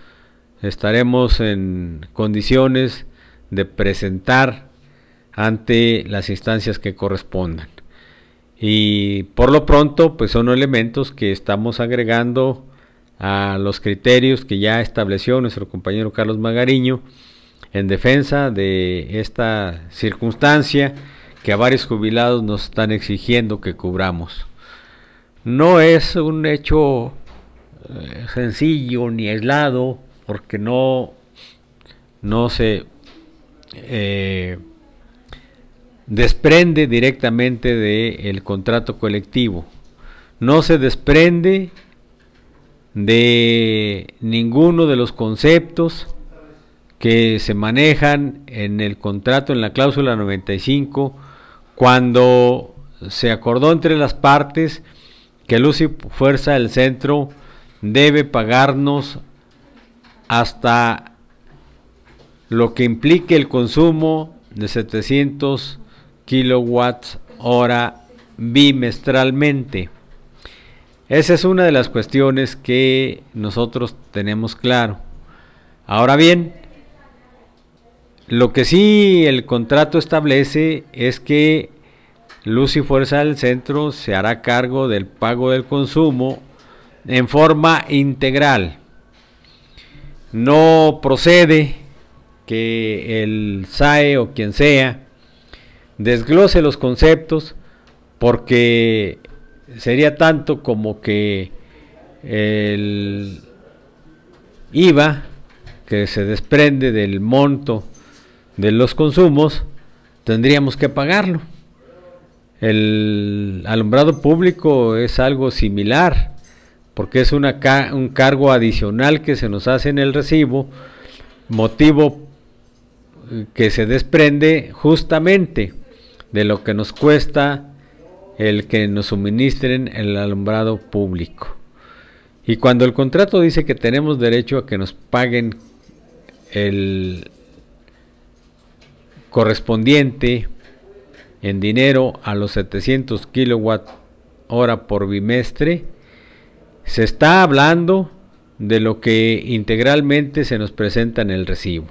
estaremos en condiciones de presentar ante las instancias que correspondan. Y por lo pronto, pues son elementos que estamos agregando a los criterios que ya estableció nuestro compañero Carlos Magariño en defensa de esta circunstancia que a varios jubilados nos están exigiendo que cubramos. No es un hecho eh, sencillo ni aislado porque no, no se eh, desprende directamente del contrato colectivo. No se desprende de ninguno de los conceptos que se manejan en el contrato, en la cláusula 95, cuando se acordó entre las partes que Lucy Fuerza del Centro debe pagarnos hasta lo que implique el consumo de 700 kilowatts hora bimestralmente. Esa es una de las cuestiones que nosotros tenemos claro. Ahora bien, lo que sí el contrato establece es que Luz y Fuerza del Centro se hará cargo del pago del consumo en forma integral. No procede que el SAE o quien sea desglose los conceptos porque sería tanto como que el IVA que se desprende del monto de los consumos, tendríamos que pagarlo. El alumbrado público es algo similar, porque es un cargo adicional que se nos hace en el recibo, motivo eh, que se desprende justamente de lo que nos cuesta el que nos suministren el alumbrado público. Y cuando el contrato dice que tenemos derecho a que nos paguen el correspondiente en dinero a los 700 kilowatt hora por bimestre, se está hablando de lo que integralmente se nos presenta en el recibo.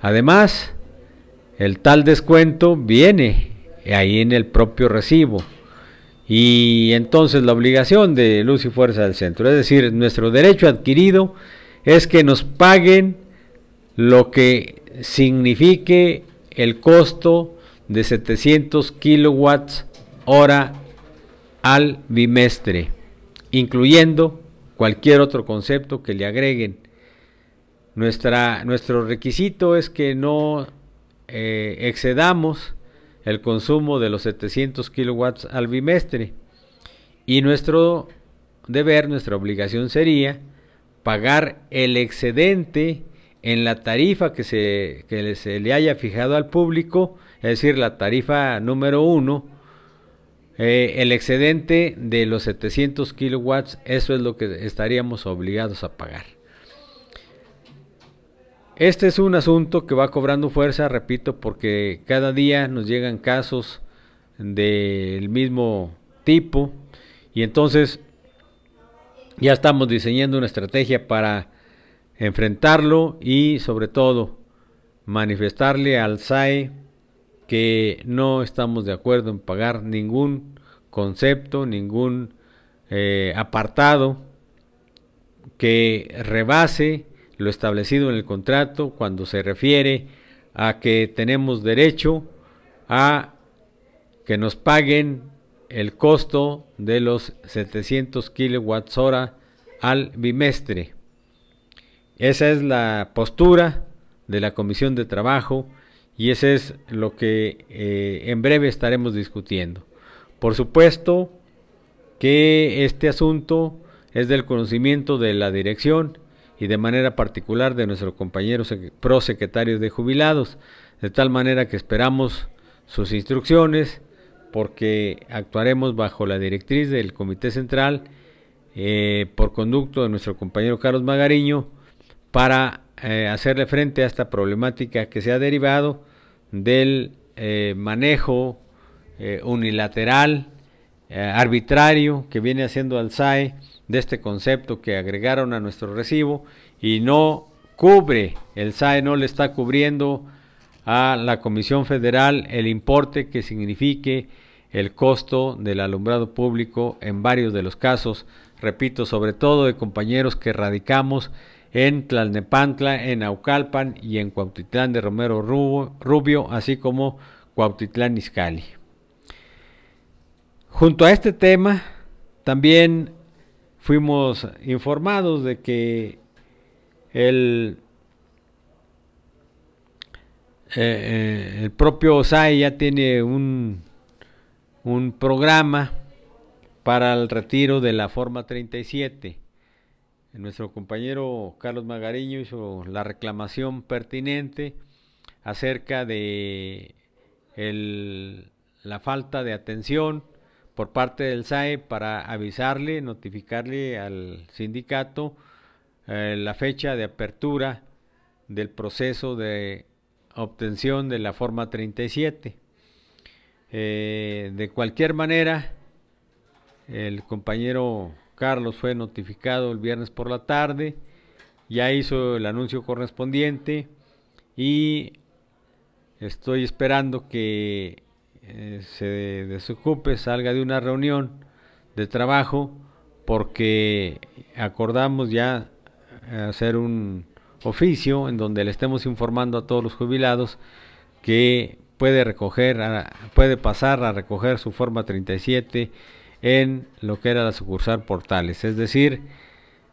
Además, el tal descuento viene ahí en el propio recibo y entonces la obligación de luz y fuerza del centro. Es decir, nuestro derecho adquirido es que nos paguen lo que signifique el costo de 700 kilowatts hora al bimestre, incluyendo cualquier otro concepto que le agreguen. Nuestra, nuestro requisito es que no eh, excedamos el consumo de los 700 kilowatts al bimestre. Y nuestro deber, nuestra obligación sería pagar el excedente en la tarifa que se, le haya fijado al público, es decir, la tarifa número uno, eh, el excedente de los 700 kilowatts, eso es lo que estaríamos obligados a pagar. Este es un asunto que va cobrando fuerza, repito, porque cada día nos llegan casos del mismo tipo y entonces ya estamos diseñando una estrategia para enfrentarlo y sobre todo manifestarle al SAE que no estamos de acuerdo en pagar ningún concepto, ningún eh, apartado que rebase lo establecido en el contrato cuando se refiere a que tenemos derecho a que nos paguen el costo de los 700 kilowatts hora al bimestre. Esa es la postura de la Comisión de Trabajo y ese es lo que eh, en breve estaremos discutiendo. Por supuesto que este asunto es del conocimiento de la dirección y de manera particular de nuestros compañeros prosecretarios de jubilados, de tal manera que esperamos sus instrucciones porque actuaremos bajo la directriz del Comité Central eh, por conducto de nuestro compañero Carlos Magariño para eh, hacerle frente a esta problemática que se ha derivado del eh, manejo unilateral, arbitrario que viene haciendo Alzae de este concepto que agregaron a nuestro recibo y no cubre, el SAE no le está cubriendo a la Comisión Federal el importe que signifique el costo del alumbrado público en varios de los casos, repito, sobre todo de compañeros que radicamos en Tlalnepantla, en Aucalpan y en Cuautitlán de Romero Rubio, así como Cuautitlán Izcalli. Junto a este tema, también fuimos informados de que el, eh, eh, el propio OSAI ya tiene un, programa para el retiro de la forma 37. Nuestro compañero Carlos Magariño hizo la reclamación pertinente acerca de la falta de atención por parte del SAE para avisarle, notificarle al sindicato eh, la fecha de apertura del proceso de obtención de la forma 37. Eh, de cualquier manera, el compañero Carlos fue notificado el viernes por la tarde, ya hizo el anuncio correspondiente y estoy esperando que eh, se desocupe, salga de una reunión de trabajo, porque acordamos ya hacer un oficio en donde le estemos informando a todos los jubilados que puede recoger, puede pasar a recoger su forma 37 en lo que era la sucursal Portales, es decir,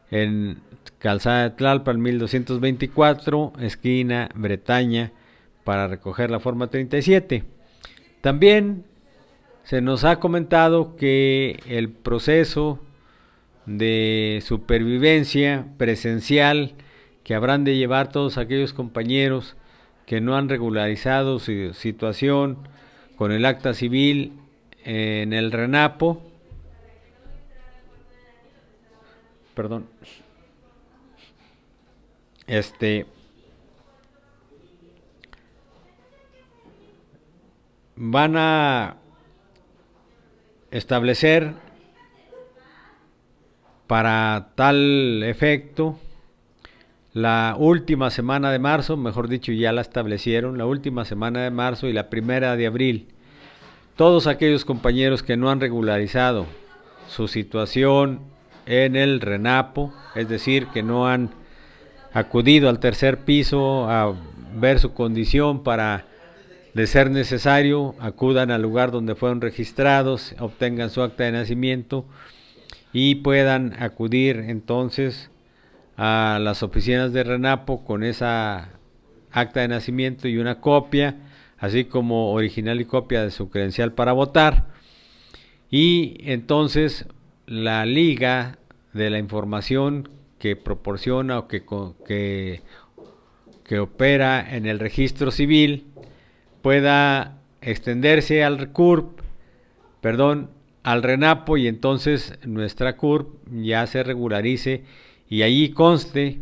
en Calzada de Tlalpan 1224, esquina Bretaña, para recoger la forma 37. También se nos ha comentado que el proceso de supervivencia presencial que habrán de llevar todos aquellos compañeros que no han regularizado su situación con el acta civil en el RENAPO. Perdón. Este van a establecer para tal efecto la última semana de marzo, mejor dicho, ya la establecieron, la última semana de marzo y la primera de abril. Todos aquellos compañeros que no han regularizado su situación en el RENAPO, es decir, que no han acudido al tercer piso a ver su condición para de ser necesario, acudan al lugar donde fueron registrados, obtengan su acta de nacimiento y puedan acudir entonces a las oficinas de Renapo con esa acta de nacimiento y una copia, así como original y copia de su credencial para votar. Y entonces la liga de la información que proporciona o que, que opera en el registro civil, pueda extenderse al CURP, perdón, al RENAPO y entonces nuestra CURP ya se regularice y allí conste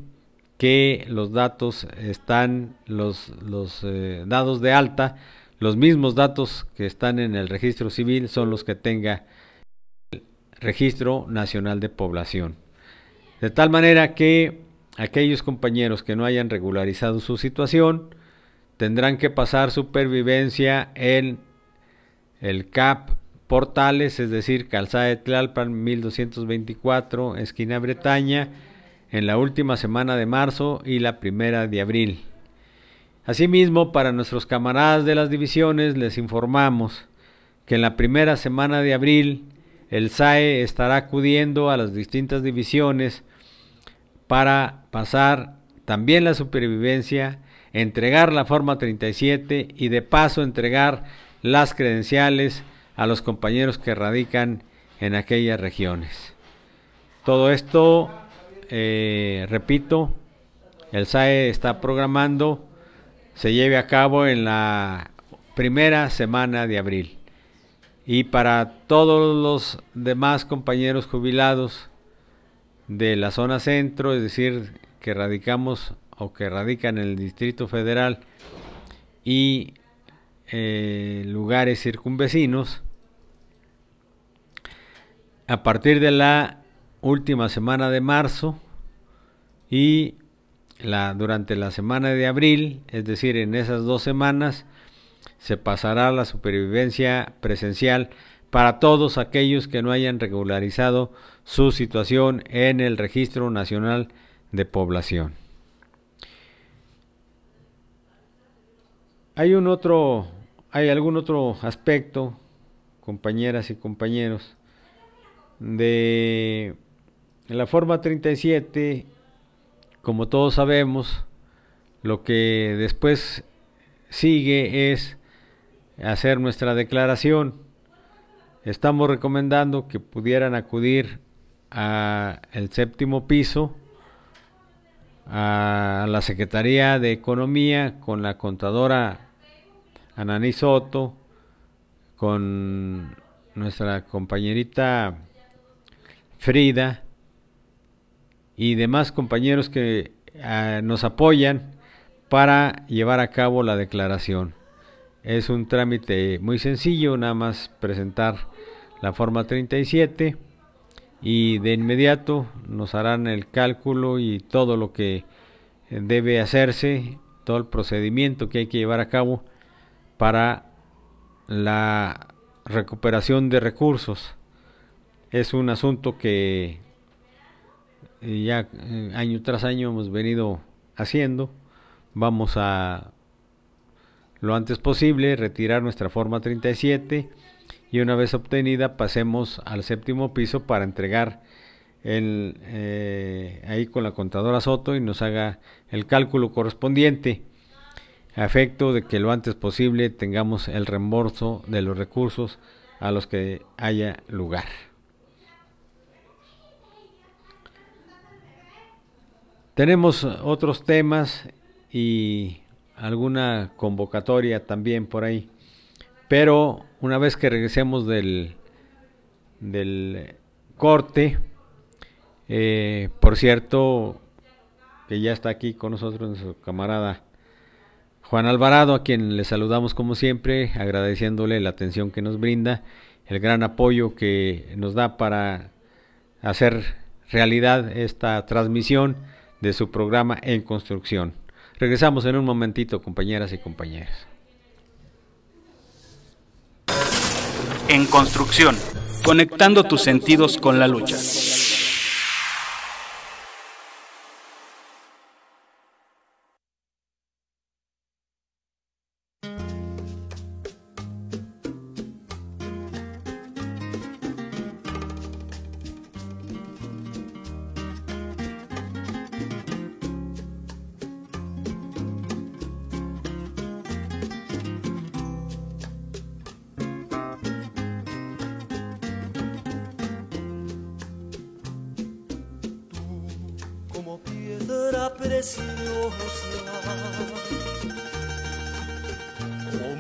que los datos están, los, los eh, dados de alta, los mismos datos que están en el registro civil son los que tenga el Registro Nacional de Población. De tal manera que aquellos compañeros que no hayan regularizado su situación, tendrán que pasar supervivencia en el CAP Portales, es decir, Calzada de Tlalpan 1224, esquina Bretaña, en la última semana de marzo y la primera de abril. Asimismo, para nuestros camaradas de las divisiones les informamos que en la primera semana de abril el SAE estará acudiendo a las distintas divisiones para pasar también la supervivencia entregar la forma 37 y de paso entregar las credenciales a los compañeros que radican en aquellas regiones. Todo esto, eh, repito, el SAE está programando, se lleve a cabo en la primera semana de abril. Y para todos los demás compañeros jubilados de la zona centro, es decir, que radicamos o que radica en el Distrito Federal y eh, lugares circunvecinos, a partir de la última semana de marzo y durante la semana de abril, es decir, en esas dos semanas, se pasará la supervivencia presencial para todos aquellos que no hayan regularizado su situación en el Registro Nacional de Población. Hay un otro, hay algún otro aspecto, compañeras y compañeros, de la forma 37, como todos sabemos, lo que después sigue es hacer nuestra declaración. Estamos recomendando que pudieran acudir al séptimo piso, a la Secretaría de Economía con la contadora Ananí Soto, con nuestra compañerita Frida y demás compañeros que ah, nos apoyan para llevar a cabo la declaración. Es un trámite muy sencillo, nada más presentar la forma 37 y de inmediato nos harán el cálculo y todo lo que debe hacerse, todo el procedimiento que hay que llevar a cabo para la recuperación de recursos. Es un asunto que eh, ya eh, año tras año hemos venido haciendo. Vamos a lo antes posible retirar nuestra forma 37 y una vez obtenida pasemos al séptimo piso para entregar eh, ahí con la contadora Soto y nos haga el cálculo correspondiente afecto efecto de que lo antes posible tengamos el reembolso de los recursos a los que haya lugar. Tenemos otros temas y alguna convocatoria también por ahí. Pero una vez que regresemos del, del corte, eh, por cierto, que ya está aquí con nosotros nuestro camarada Juan Alvarado, a quien le saludamos como siempre, agradeciéndole la atención que nos brinda, el gran apoyo que nos da para hacer realidad esta transmisión de su programa En Construcción. Regresamos en un momentito, compañeras y compañeros. En Construcción, conectando tus sentidos con la lucha.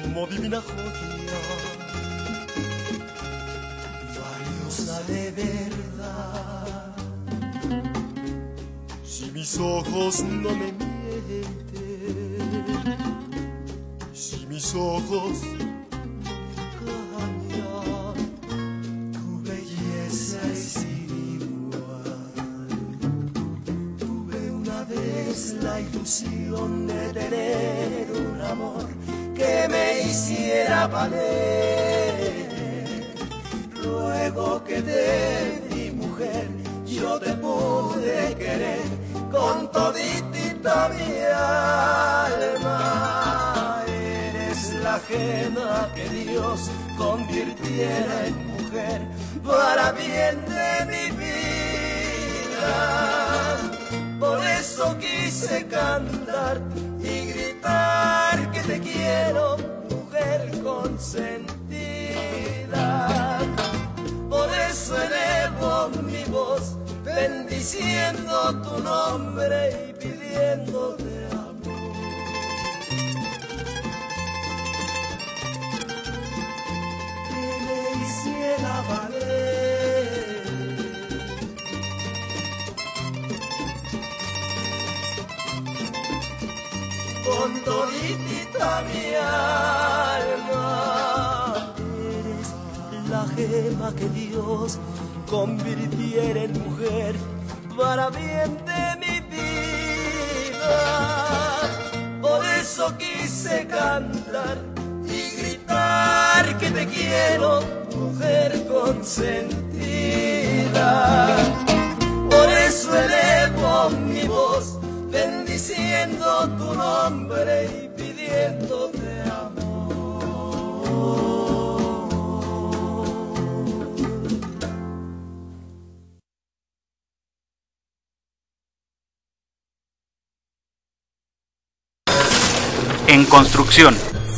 como divina joya, valiosa de verdad. Si mis ojos no me trabalhei.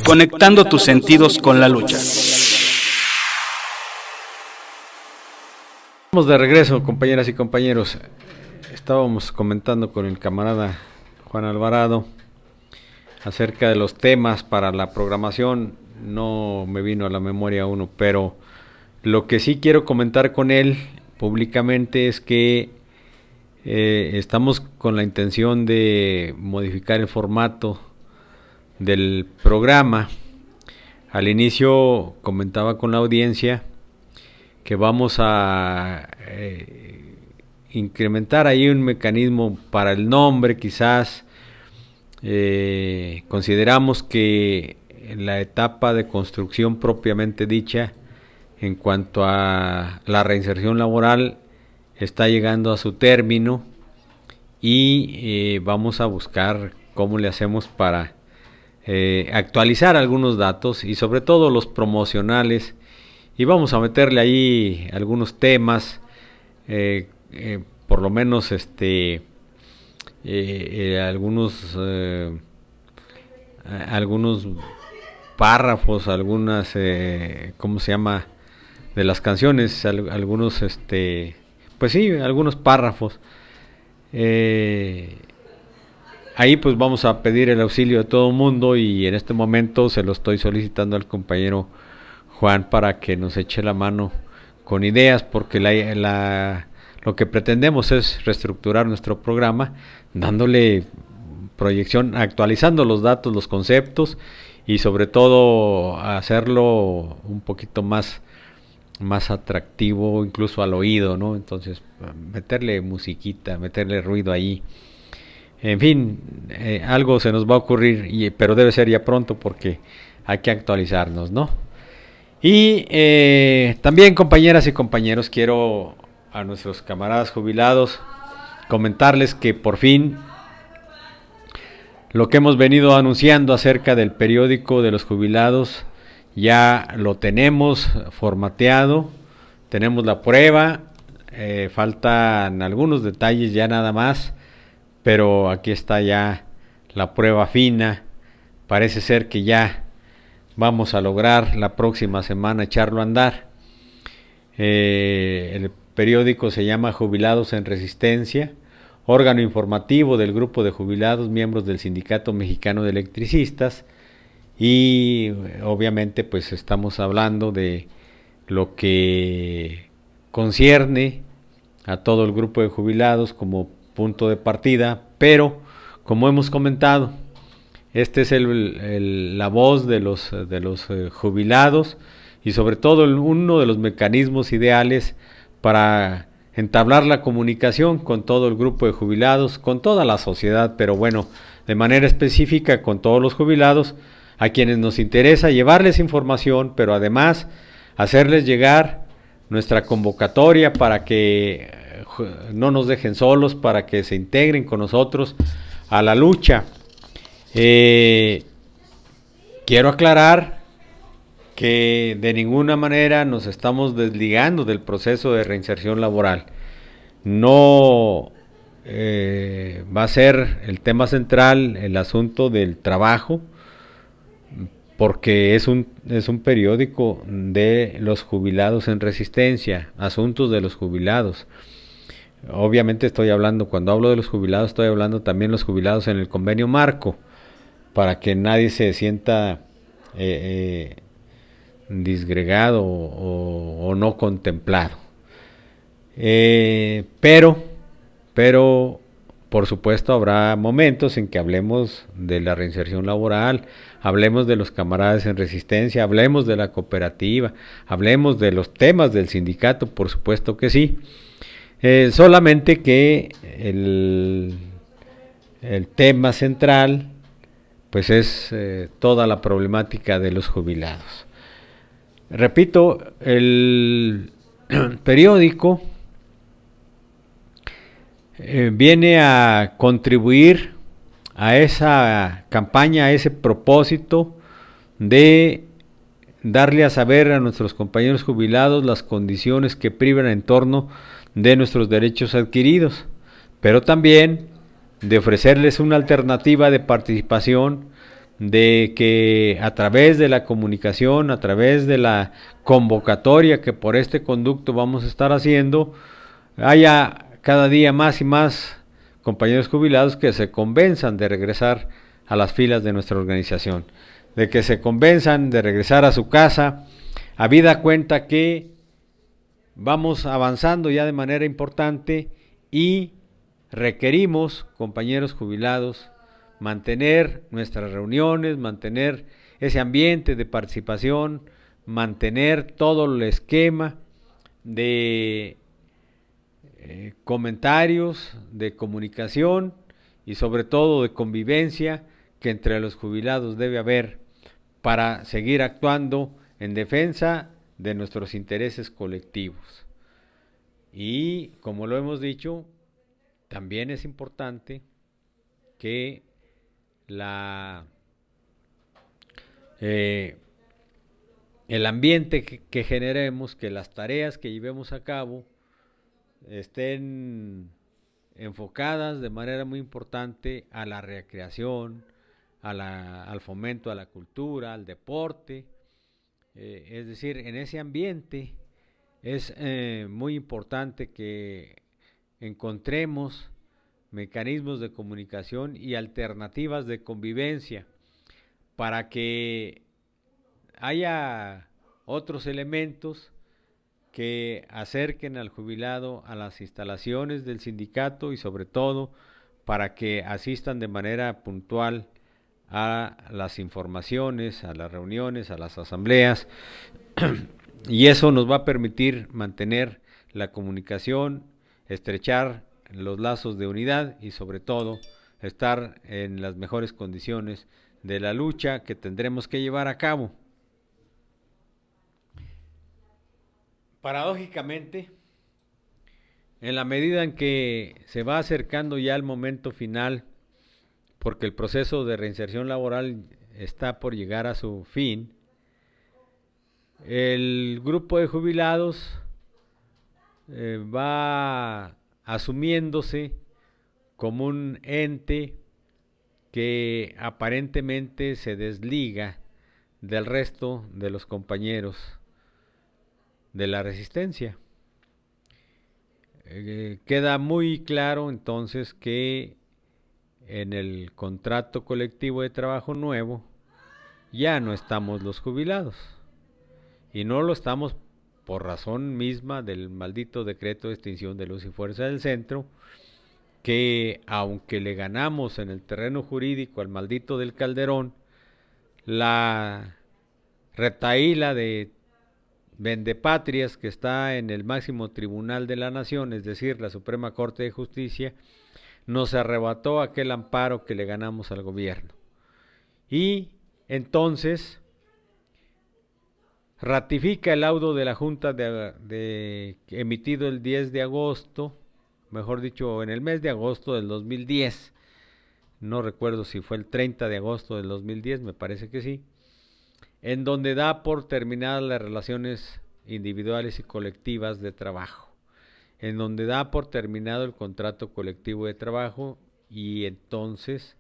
conectando tus sentidos con la lucha. Estamos de regreso, compañeras y compañeros. Estábamos comentando con el camarada Juan Alvarado acerca de los temas para la programación. No me vino a la memoria uno, pero lo que sí quiero comentar con él públicamente es que eh, estamos con la intención de modificar el formato del programa. Al inicio comentaba con la audiencia que vamos a eh, incrementar ahí un mecanismo para el nombre quizás. Eh, consideramos que la etapa de construcción propiamente dicha en cuanto a la reinserción laboral está llegando a su término y eh, vamos a buscar cómo le hacemos para eh, actualizar algunos datos y sobre todo los promocionales. Y vamos a meterle ahí algunos temas, eh, eh, por lo menos este, algunos, algunos párrafos, algunas, ¿cómo se llama? De las canciones, algunos, este, pues sí, algunos párrafos. Ahí pues vamos a pedir el auxilio de todo el mundo y en este momento se lo estoy solicitando al compañero Juan para que nos eche la mano con ideas porque la, lo que pretendemos es reestructurar nuestro programa dándole proyección, actualizando los datos, los conceptos y sobre todo hacerlo un poquito más más atractivo incluso al oído, ¿no? Entonces, meterle musiquita, meterle ruido ahí. En fin, eh, algo se nos va a ocurrir, pero debe ser ya pronto porque hay que actualizarnos, ¿no? Y eh, también compañeras y compañeros, quiero a nuestros camaradas jubilados comentarles que por fin lo que hemos venido anunciando acerca del periódico de los jubilados ya lo tenemos formateado, tenemos la prueba, eh, faltan algunos detalles ya nada más pero aquí está ya la prueba fina. Parece ser que ya vamos a lograr la próxima semana echarlo a andar. Eh, el periódico se llama Jubilados en Resistencia, órgano informativo del grupo de jubilados, miembros del Sindicato Mexicano de Electricistas. Y eh, obviamente pues estamos hablando de lo que concierne a todo el grupo de jubilados como punto de partida, pero como hemos comentado, este es la voz de los, de los eh, jubilados y sobre todo uno de los mecanismos ideales para entablar la comunicación con todo el grupo de jubilados, con toda la sociedad, pero bueno, de manera específica con todos los jubilados, a quienes nos interesa llevarles información, pero además hacerles llegar nuestra convocatoria para que no nos dejen solos, para que se integren con nosotros a la lucha. Eh, quiero aclarar que de ninguna manera nos estamos desligando del proceso de reinserción laboral. No eh, va a ser el tema central el asunto del trabajo, porque es un, es un periódico de los jubilados en resistencia, asuntos de los jubilados. Obviamente estoy hablando, cuando hablo de los jubilados, estoy hablando también de los jubilados en el convenio marco, para que nadie se sienta eh, eh, disgregado o, no contemplado. Eh, pero, pero, por supuesto, habrá momentos en que hablemos de la reinserción laboral, hablemos de los camaradas en resistencia, hablemos de la cooperativa, hablemos de los temas del sindicato, por supuesto que sí. Eh, solamente que el, tema central pues es eh, toda la problemática de los jubilados. Repito, el periódico eh, viene a contribuir a esa campaña, a ese propósito de darle a saber a nuestros compañeros jubilados las condiciones que privan en torno a de nuestros derechos adquiridos, pero también de ofrecerles una alternativa de participación, de que a través de la comunicación, a través de la convocatoria que por este conducto vamos a estar haciendo, haya cada día más y más compañeros jubilados que se convenzan de regresar a las filas de nuestra organización, de que se convenzan de regresar a su casa, habida cuenta que vamos avanzando ya de manera importante y requerimos, compañeros jubilados, mantener nuestras reuniones, mantener ese ambiente de participación, mantener todo el esquema de eh, comentarios, de comunicación y sobre todo de convivencia que entre los jubilados debe haber para seguir actuando en defensa de nuestros intereses colectivos. Y como lo hemos dicho, también es importante que la, eh, el ambiente que, generemos, que las tareas que llevemos a cabo estén enfocadas de manera muy importante a la recreación, a la, al fomento a la cultura, al deporte, eh, es decir, en ese ambiente es eh, muy importante que encontremos mecanismos de comunicación y alternativas de convivencia para que haya otros elementos que acerquen al jubilado a las instalaciones del sindicato y sobre todo para que asistan de manera puntual a las informaciones, a las reuniones, a las asambleas, y eso nos va a permitir mantener la comunicación, estrechar los lazos de unidad y sobre todo estar en las mejores condiciones de la lucha que tendremos que llevar a cabo. Paradójicamente, en la medida en que se va acercando ya el momento final porque el proceso de reinserción laboral está por llegar a su fin, el grupo de jubilados eh, va asumiéndose como un ente que aparentemente se desliga del resto de los compañeros de la resistencia. Eh, queda muy claro entonces que en el contrato colectivo de trabajo nuevo, ya no estamos los jubilados. Y no lo estamos por razón misma del maldito decreto de extinción de luz y fuerza del centro, que aunque le ganamos en el terreno jurídico al maldito del Calderón, la retaíla de vendepatrias que está en el máximo tribunal de la nación, es decir, la Suprema Corte de Justicia, nos arrebató aquel amparo que le ganamos al gobierno. Y entonces ratifica el laudo de la Junta de, emitido el 10 de agosto, mejor dicho, en el mes de agosto del 2010. No recuerdo si fue el 30 de agosto del 2010, me parece que sí. En donde da por terminadas las relaciones individuales y colectivas de trabajo en donde da por terminado el contrato colectivo de trabajo y entonces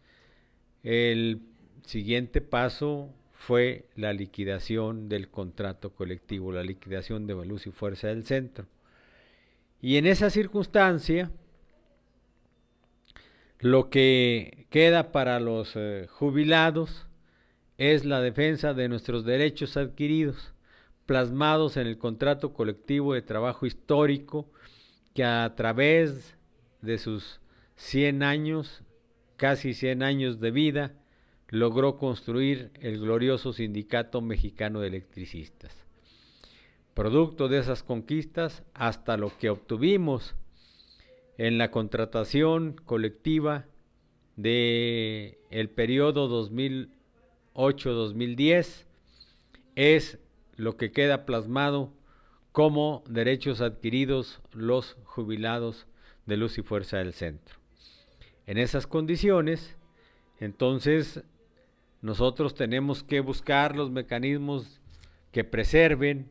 el siguiente paso fue la liquidación del contrato colectivo, la liquidación de valuz y Fuerza del Centro. Y en esa circunstancia, lo que queda para los eh, jubilados es la defensa de nuestros derechos adquiridos, plasmados en el contrato colectivo de trabajo histórico que a través de sus 100 años, casi 100 años de vida, logró construir el glorioso Sindicato Mexicano de Electricistas. Producto de esas conquistas, hasta lo que obtuvimos en la contratación colectiva de el periodo 2008-2010 es lo que queda plasmado como derechos adquiridos los jubilados de Luz y Fuerza del Centro. En esas condiciones, entonces, nosotros tenemos que buscar los mecanismos que preserven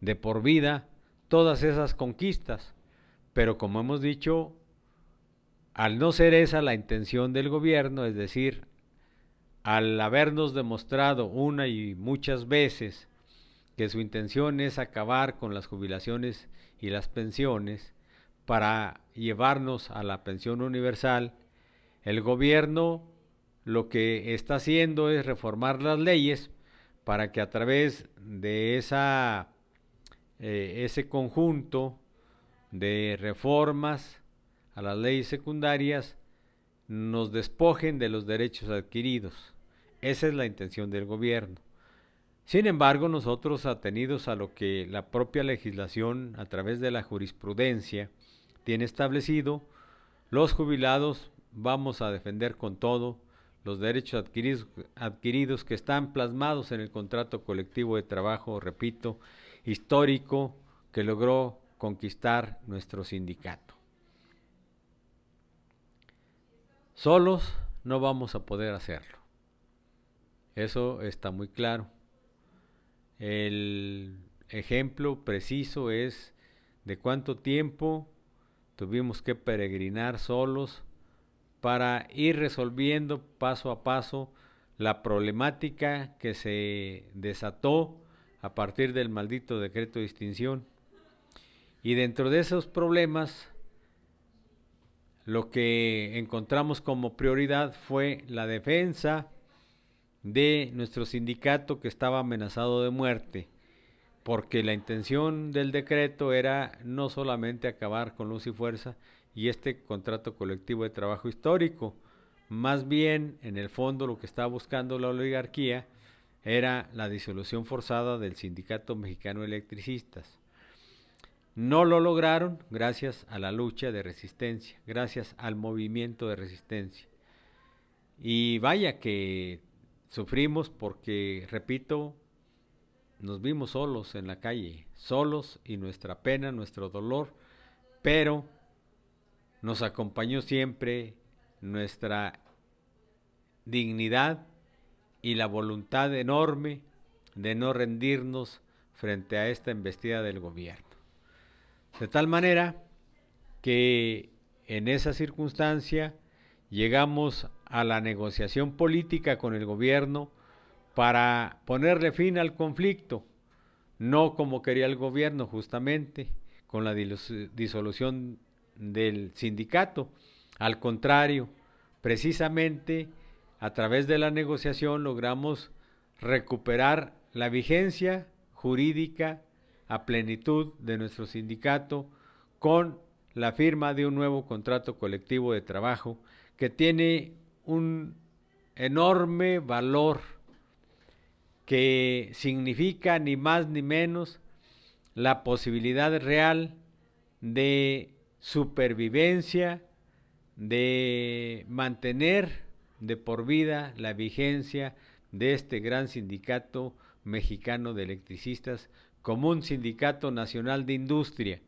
de por vida todas esas conquistas. Pero como hemos dicho, al no ser esa la intención del gobierno, es decir, al habernos demostrado una y muchas veces que su intención es acabar con las jubilaciones y las pensiones para llevarnos a la pensión universal, el gobierno lo que está haciendo es reformar las leyes para que a través de esa, eh, ese conjunto de reformas a las leyes secundarias nos despojen de los derechos adquiridos. Esa es la intención del gobierno. Sin embargo, nosotros atenidos a lo que la propia legislación a través de la jurisprudencia tiene establecido, los jubilados vamos a defender con todo los derechos adquiridos, que están plasmados en el contrato colectivo de trabajo, repito, histórico que logró conquistar nuestro sindicato. Solos no vamos a poder hacerlo. Eso está muy claro. El ejemplo preciso es de cuánto tiempo tuvimos que peregrinar solos para ir resolviendo paso a paso la problemática que se desató a partir del maldito decreto de extinción. Y dentro de esos problemas, lo que encontramos como prioridad fue la defensa de nuestro sindicato que estaba amenazado de muerte, porque la intención del decreto era no solamente acabar con Luz y Fuerza y este contrato colectivo de trabajo histórico, más bien en el fondo lo que estaba buscando la oligarquía era la disolución forzada del Sindicato Mexicano Electricistas. No lo lograron gracias a la lucha de resistencia, gracias al movimiento de resistencia. Y vaya que Sufrimos porque, repito, nos vimos solos en la calle, solos y nuestra pena, nuestro dolor, pero nos acompañó siempre nuestra dignidad y la voluntad enorme de no rendirnos frente a esta embestida del gobierno. De tal manera que en esa circunstancia llegamos a la negociación política con el gobierno para ponerle fin al conflicto, no como quería el gobierno justamente, con la disolución del sindicato. Al contrario, precisamente a través de la negociación logramos recuperar la vigencia jurídica a plenitud de nuestro sindicato con la firma de un nuevo contrato colectivo de trabajo que tiene un enorme valor que significa ni más ni menos la posibilidad real de supervivencia, de mantener de por vida la vigencia de este gran sindicato mexicano de electricistas como un sindicato nacional de industria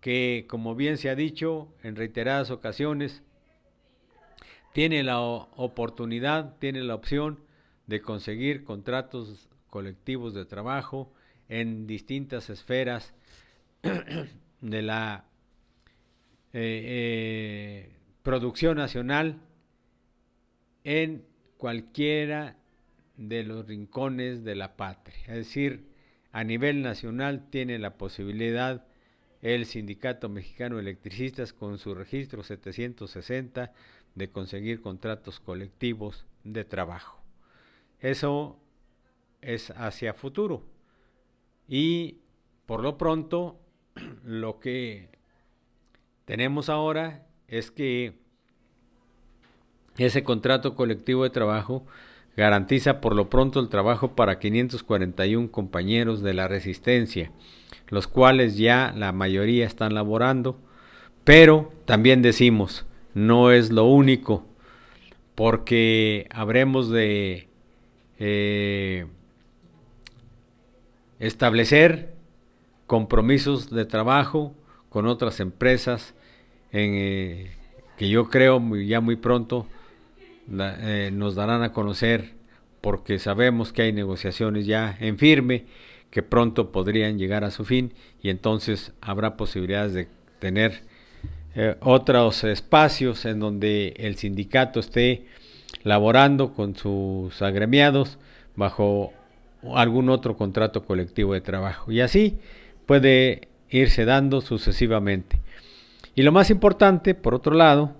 que, como bien se ha dicho en reiteradas ocasiones, tiene la oportunidad, tiene la opción de conseguir contratos colectivos de trabajo en distintas esferas de la eh, eh, producción nacional en cualquiera de los rincones de la patria. Es decir, a nivel nacional tiene la posibilidad el Sindicato Mexicano Electricistas con su registro 760 de conseguir contratos colectivos de trabajo. Eso es hacia futuro. Y por lo pronto, lo que tenemos ahora es que ese contrato colectivo de trabajo garantiza por lo pronto el trabajo para 541 compañeros de la resistencia, los cuales ya la mayoría están laborando, pero también decimos, no es lo único, porque habremos de eh, establecer compromisos de trabajo con otras empresas en, eh, que yo creo ya muy pronto eh, nos darán a conocer porque sabemos que hay negociaciones ya en firme que pronto podrían llegar a su fin y entonces habrá posibilidades de tener eh, otros espacios en donde el sindicato esté laborando con sus agremiados bajo algún otro contrato colectivo de trabajo. Y así puede irse dando sucesivamente. Y lo más importante, por otro lado,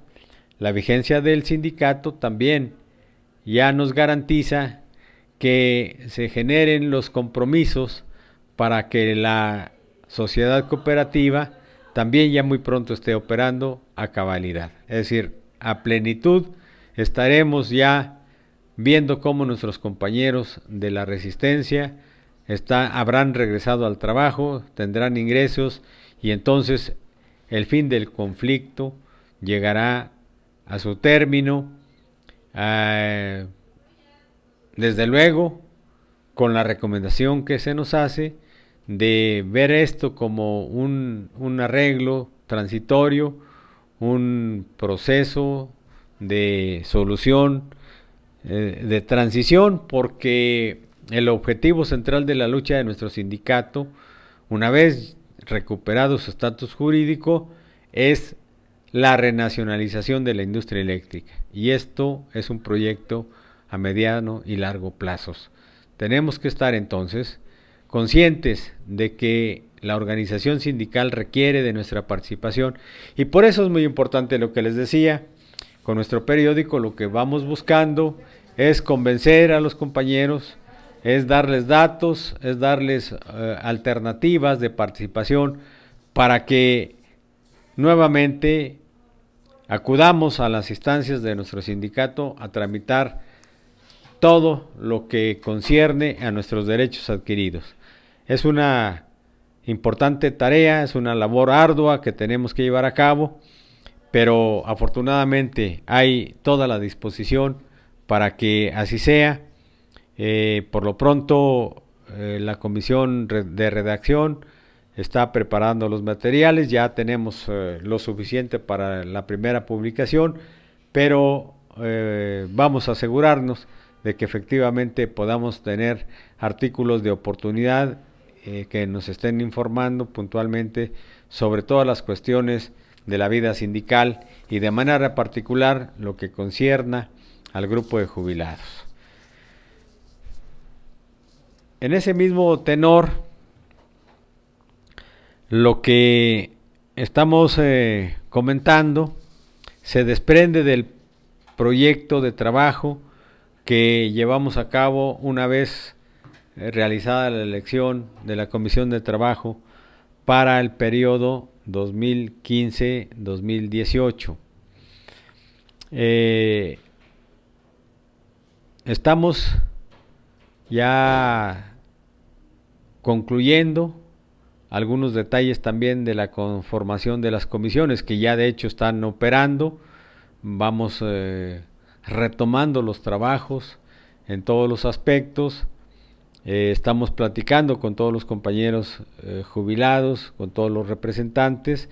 la vigencia del sindicato también ya nos garantiza que se generen los compromisos para que la sociedad cooperativa también ya muy pronto esté operando a cabalidad. Es decir, a plenitud estaremos ya viendo cómo nuestros compañeros de la resistencia está, habrán regresado al trabajo, tendrán ingresos y entonces el fin del conflicto llegará a su término, eh, desde luego, con la recomendación que se nos hace de ver esto como un, arreglo transitorio, un proceso de solución, eh, de transición, porque el objetivo central de la lucha de nuestro sindicato, una vez recuperado su estatus jurídico, es la renacionalización de la industria eléctrica. Y esto es un proyecto a mediano y largo plazos. Tenemos que estar entonces conscientes de que la organización sindical requiere de nuestra participación y por eso es muy importante lo que les decía, con nuestro periódico lo que vamos buscando es convencer a los compañeros, es darles datos, es darles eh, alternativas de participación para que nuevamente acudamos a las instancias de nuestro sindicato a tramitar todo lo que concierne a nuestros derechos adquiridos. Es una importante tarea, es una labor ardua que tenemos que llevar a cabo, pero afortunadamente hay toda la disposición para que así sea. Eh, por lo pronto, eh, la comisión de redacción está preparando los materiales, ya tenemos eh, lo suficiente para la primera publicación, pero vamos a asegurarnos de que efectivamente podamos tener artículos de oportunidad eh, que nos estén informando puntualmente sobre todas las cuestiones de la vida sindical y de manera particular lo que concierna al grupo de jubilados. En ese mismo tenor, lo que estamos eh, comentando se desprende del proyecto de trabajo que llevamos a cabo una vez eh, realizada la elección de la Comisión de Trabajo para el periodo 2015-2018. Eh, estamos ya concluyendo algunos detalles también de la conformación de las comisiones que ya de hecho están operando. Vamos eh, retomando los trabajos en todos los aspectos eh, estamos platicando con todos los compañeros eh, jubilados, con todos los representantes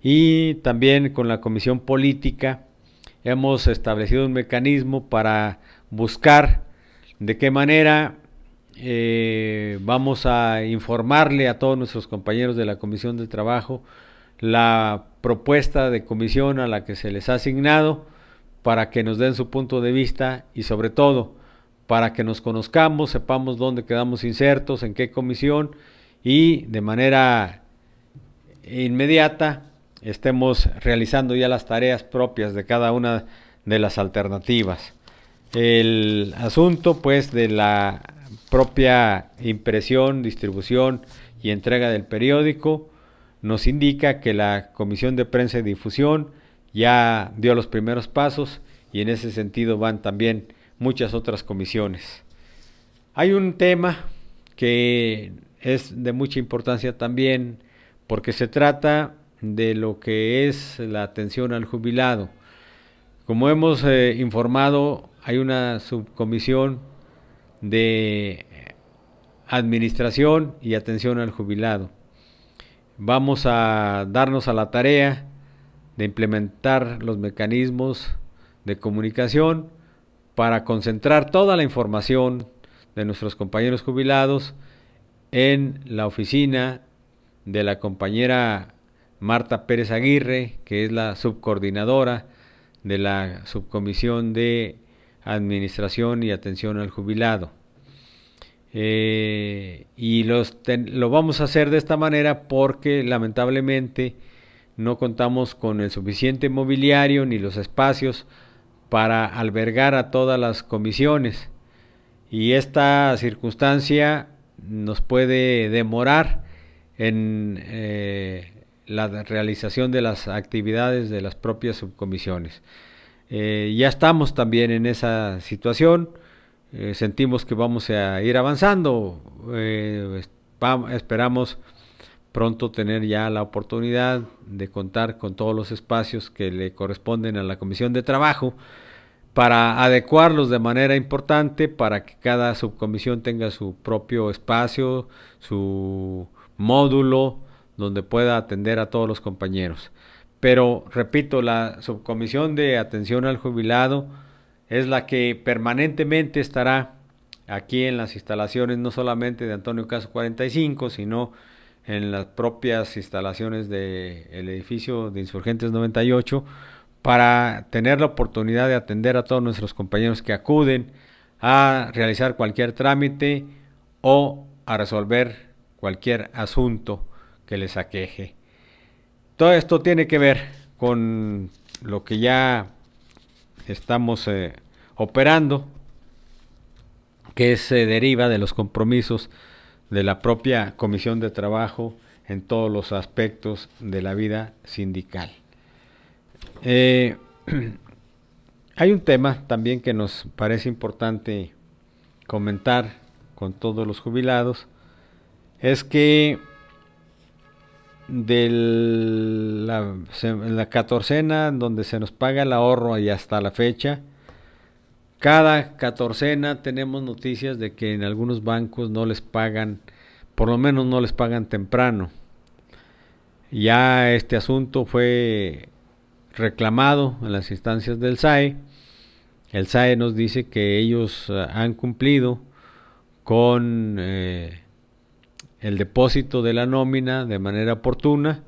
y también con la comisión política. Hemos establecido un mecanismo para buscar de qué manera eh, vamos a informarle a todos nuestros compañeros de la comisión de trabajo la propuesta de comisión a la que se les ha asignado para que nos den su punto de vista y sobre todo para que nos conozcamos, sepamos dónde quedamos insertos, en qué comisión y de manera inmediata estemos realizando ya las tareas propias de cada una de las alternativas. El asunto pues de la propia impresión, distribución y entrega del periódico nos indica que la Comisión de Prensa y Difusión ya dio los primeros pasos y en ese sentido van también muchas otras comisiones. Hay un tema que es de mucha importancia también porque se trata de lo que es la atención al jubilado. Como hemos eh, informado, hay una subcomisión de administración y atención al jubilado. Vamos a darnos a la tarea de implementar los mecanismos de comunicación para concentrar toda la información de nuestros compañeros jubilados en la oficina de la compañera Marta Pérez Aguirre, que es la subcoordinadora de la subcomisión de administración y atención al jubilado. Eh, y los lo vamos a hacer de esta manera porque lamentablemente no contamos con el suficiente mobiliario ni los espacios para albergar a todas las comisiones. Y esta circunstancia nos puede demorar en eh, la realización de las actividades de las propias subcomisiones. Eh, ya estamos también en esa situación, eh, sentimos que vamos a ir avanzando, esperamos pronto tener ya la oportunidad de contar con todos los espacios que le corresponden a la Comisión de Trabajo para adecuarlos de manera importante para que cada subcomisión tenga su propio espacio, su módulo donde pueda atender a todos los compañeros. Pero, repito, la subcomisión de atención al jubilado es la que permanentemente estará aquí en las instalaciones no solamente de Antonio Caso 45, sino en las propias instalaciones del edificio de Insurgentes 98 para tener la oportunidad de atender a todos nuestros compañeros que acuden a realizar cualquier trámite o a resolver cualquier asunto que les aqueje. Todo esto tiene que ver con lo que ya estamos eh, operando, que se eh, deriva de los compromisos de la propia Comisión de Trabajo en todos los aspectos de la vida sindical. Eh, hay un tema también que nos parece importante comentar con todos los jubilados, es que de la catorcena donde se nos paga el ahorro y hasta la fecha, cada catorcena tenemos noticias de que en algunos bancos no les pagan, por lo menos no les pagan temprano. Ya este asunto fue reclamado en las instancias del SAE. El SAE nos dice que ellos eh, han cumplido con eh, el depósito de la nómina de manera oportuna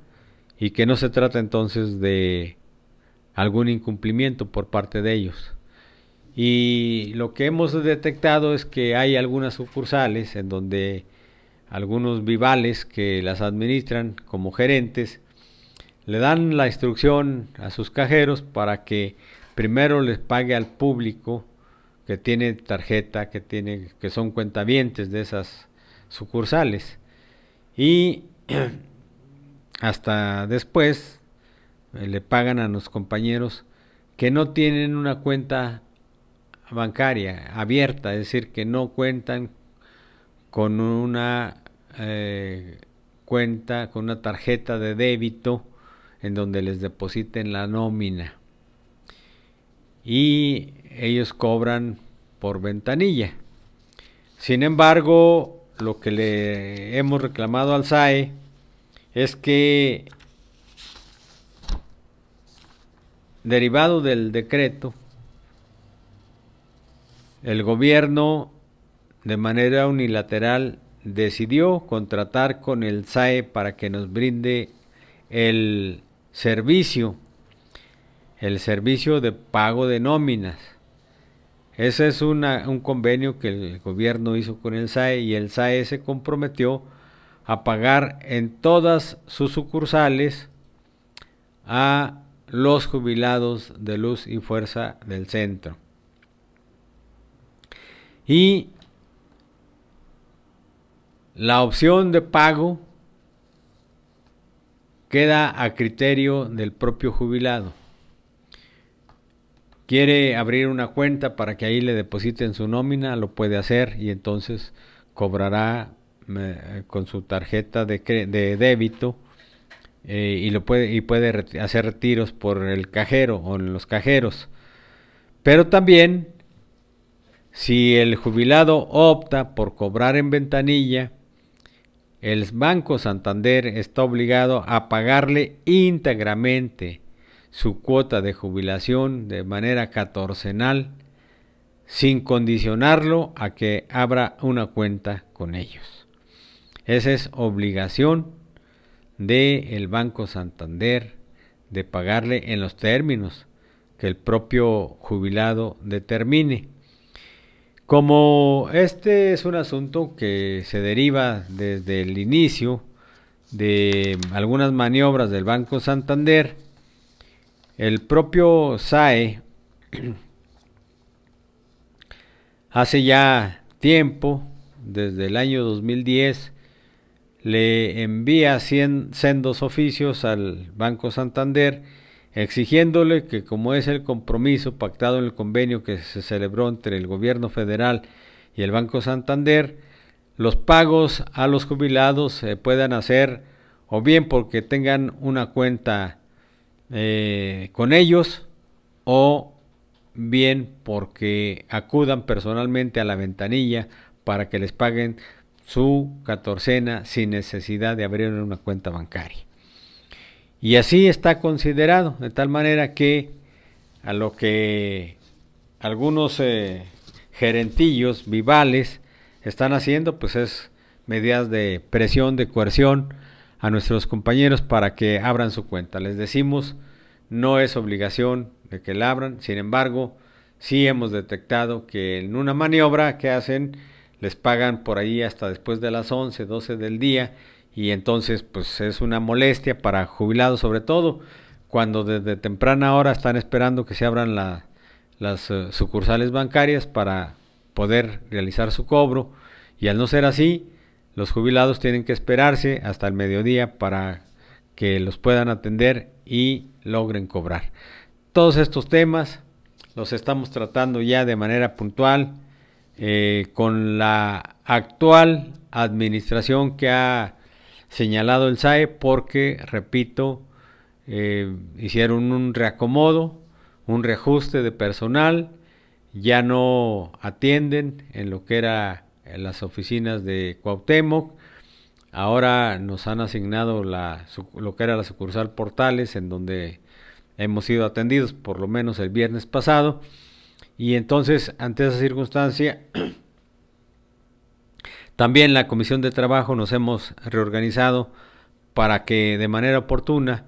y que no se trata entonces de algún incumplimiento por parte de ellos. Y lo que hemos detectado es que hay algunas sucursales en donde algunos vivales que las administran como gerentes le dan la instrucción a sus cajeros para que primero les pague al público que tiene tarjeta, que tiene que son cuentavientes de esas sucursales y hasta después eh, le pagan a los compañeros que no tienen una cuenta bancaria abierta, es decir, que no cuentan con una eh, cuenta, con una tarjeta de débito en donde les depositen la nómina. Y ellos cobran por ventanilla. Sin embargo, lo que le hemos reclamado al SAE es que derivado del decreto el gobierno de manera unilateral decidió contratar con el SAE para que nos brinde el servicio, el servicio de pago de nóminas. Ese es un convenio que el gobierno hizo con el SAE y el SAE se comprometió a pagar en todas sus sucursales a los jubilados de luz y fuerza del centro. Y la opción de pago queda a criterio del propio jubilado. Quiere abrir una cuenta para que ahí le depositen su nómina, lo puede hacer y entonces cobrará con su tarjeta de, de débito eh, y lo puede y puede hacer retiros por el cajero o en los cajeros. Pero también si el jubilado opta por cobrar en ventanilla, el Banco Santander está obligado a pagarle íntegramente su cuota de jubilación de manera catorcenal sin condicionarlo a que abra una cuenta con ellos. Esa es obligación del el Banco Santander de pagarle en los términos que el propio jubilado determine. Como este es un asunto que se deriva desde el inicio de algunas maniobras del Banco Santander, el propio SAE hace ya tiempo, desde el año 2010, le envía sendos oficios al Banco Santander exigiéndole que como es el compromiso pactado en el convenio que se celebró entre el gobierno federal y el Banco Santander, los pagos a los jubilados se puedan hacer o bien porque tengan una cuenta eh, con ellos o bien porque acudan personalmente a la ventanilla para que les paguen su catorcena sin necesidad de abrir una cuenta bancaria. Y así está considerado, de tal manera que a lo que algunos eh, gerentillos vivales están haciendo, pues es medidas de presión, de coerción a nuestros compañeros para que abran su cuenta. Les decimos, no es obligación de que la abran, sin embargo, sí hemos detectado que en una maniobra que hacen, les pagan por ahí hasta después de las 11, 12 del día, y entonces pues es una molestia para jubilados sobre todo cuando desde temprana hora están esperando que se abran las eh, sucursales bancarias para poder realizar su cobro y al no ser así los jubilados tienen que esperarse hasta el mediodía para que los puedan atender y logren cobrar. Todos estos temas los estamos tratando ya de manera puntual eh, con la actual administración que ha señalado el SAE porque, repito, eh, hicieron un reacomodo, un reajuste de personal, ya no atienden en lo que era eh, las oficinas de Cuauhtémoc, ahora nos han asignado lo que era la sucursal Portales, en donde hemos sido atendidos por lo menos el viernes pasado, y entonces ante esa circunstancia También la Comisión de Trabajo nos hemos reorganizado para que de manera oportuna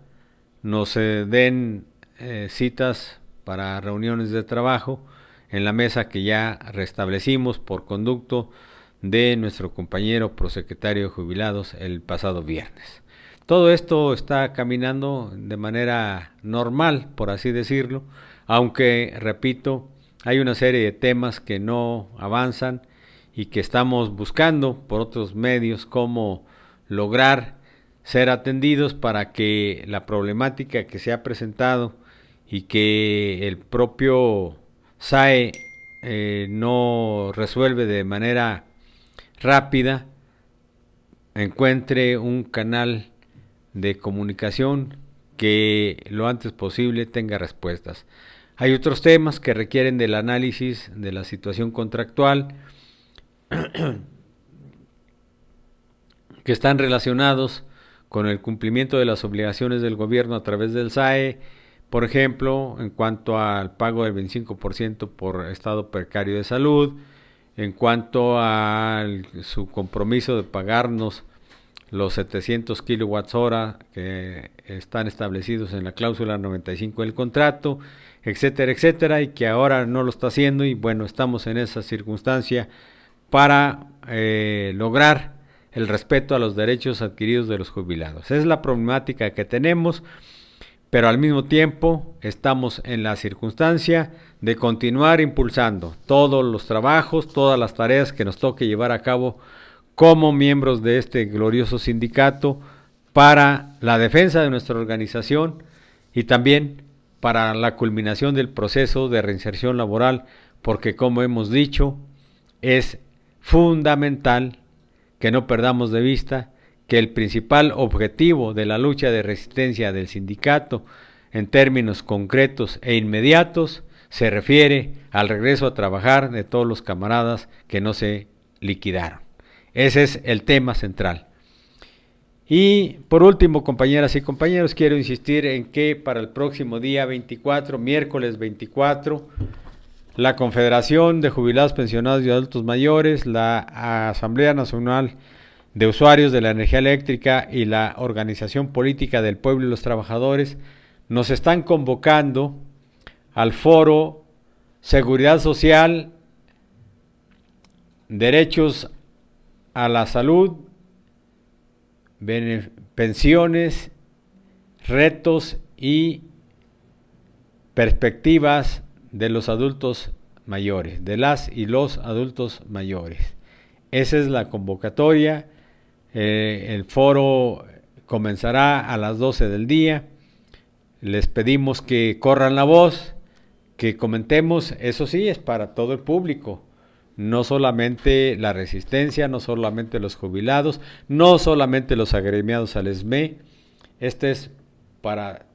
nos eh, den eh, citas para reuniones de trabajo en la mesa que ya restablecimos por conducto de nuestro compañero prosecretario de jubilados el pasado viernes. Todo esto está caminando de manera normal, por así decirlo, aunque, repito, hay una serie de temas que no avanzan y que estamos buscando por otros medios cómo lograr ser atendidos para que la problemática que se ha presentado y que el propio SAE eh, no resuelve de manera rápida, encuentre un canal de comunicación que lo antes posible tenga respuestas. Hay otros temas que requieren del análisis de la situación contractual, que están relacionados con el cumplimiento de las obligaciones del gobierno a través del SAE, por ejemplo, en cuanto al pago del 25% por estado precario de salud, en cuanto a su compromiso de pagarnos los 700 kilowatts hora que están establecidos en la cláusula 95 del contrato, etcétera, etcétera, y que ahora no lo está haciendo y bueno, estamos en esa circunstancia para eh, lograr el respeto a los derechos adquiridos de los jubilados. Es la problemática que tenemos, pero al mismo tiempo estamos en la circunstancia de continuar impulsando todos los trabajos, todas las tareas que nos toque llevar a cabo como miembros de este glorioso sindicato para la defensa de nuestra organización y también para la culminación del proceso de reinserción laboral, porque como hemos dicho, es fundamental que no perdamos de vista que el principal objetivo de la lucha de resistencia del sindicato en términos concretos e inmediatos se refiere al regreso a trabajar de todos los camaradas que no se liquidaron. Ese es el tema central. Y por último, compañeras y compañeros, quiero insistir en que para el próximo día 24, miércoles 24, la Confederación de Jubilados, Pensionados y Adultos Mayores, la Asamblea Nacional de Usuarios de la Energía Eléctrica y la Organización Política del Pueblo y los Trabajadores nos están convocando al foro Seguridad Social, Derechos a la Salud, Pensiones, Retos y Perspectivas de los adultos mayores, de las y los adultos mayores. Esa es la convocatoria. Eh, el foro comenzará a las 12 del día. Les pedimos que corran la voz, que comentemos. Eso sí, es para todo el público. No solamente la resistencia, no solamente los jubilados, no solamente los agremiados al ESME. Este es para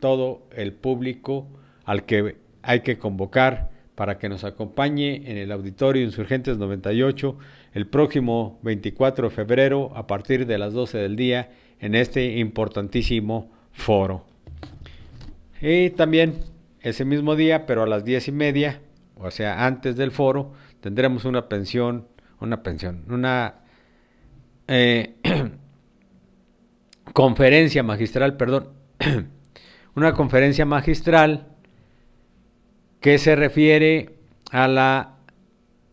todo el público al que hay que convocar para que nos acompañe en el Auditorio Insurgentes 98 el próximo 24 de febrero a partir de las 12 del día en este importantísimo foro. Y también ese mismo día, pero a las 10 y media, o sea, antes del foro, tendremos una pensión, una pensión, una eh, conferencia magistral, perdón, una conferencia magistral que se refiere a la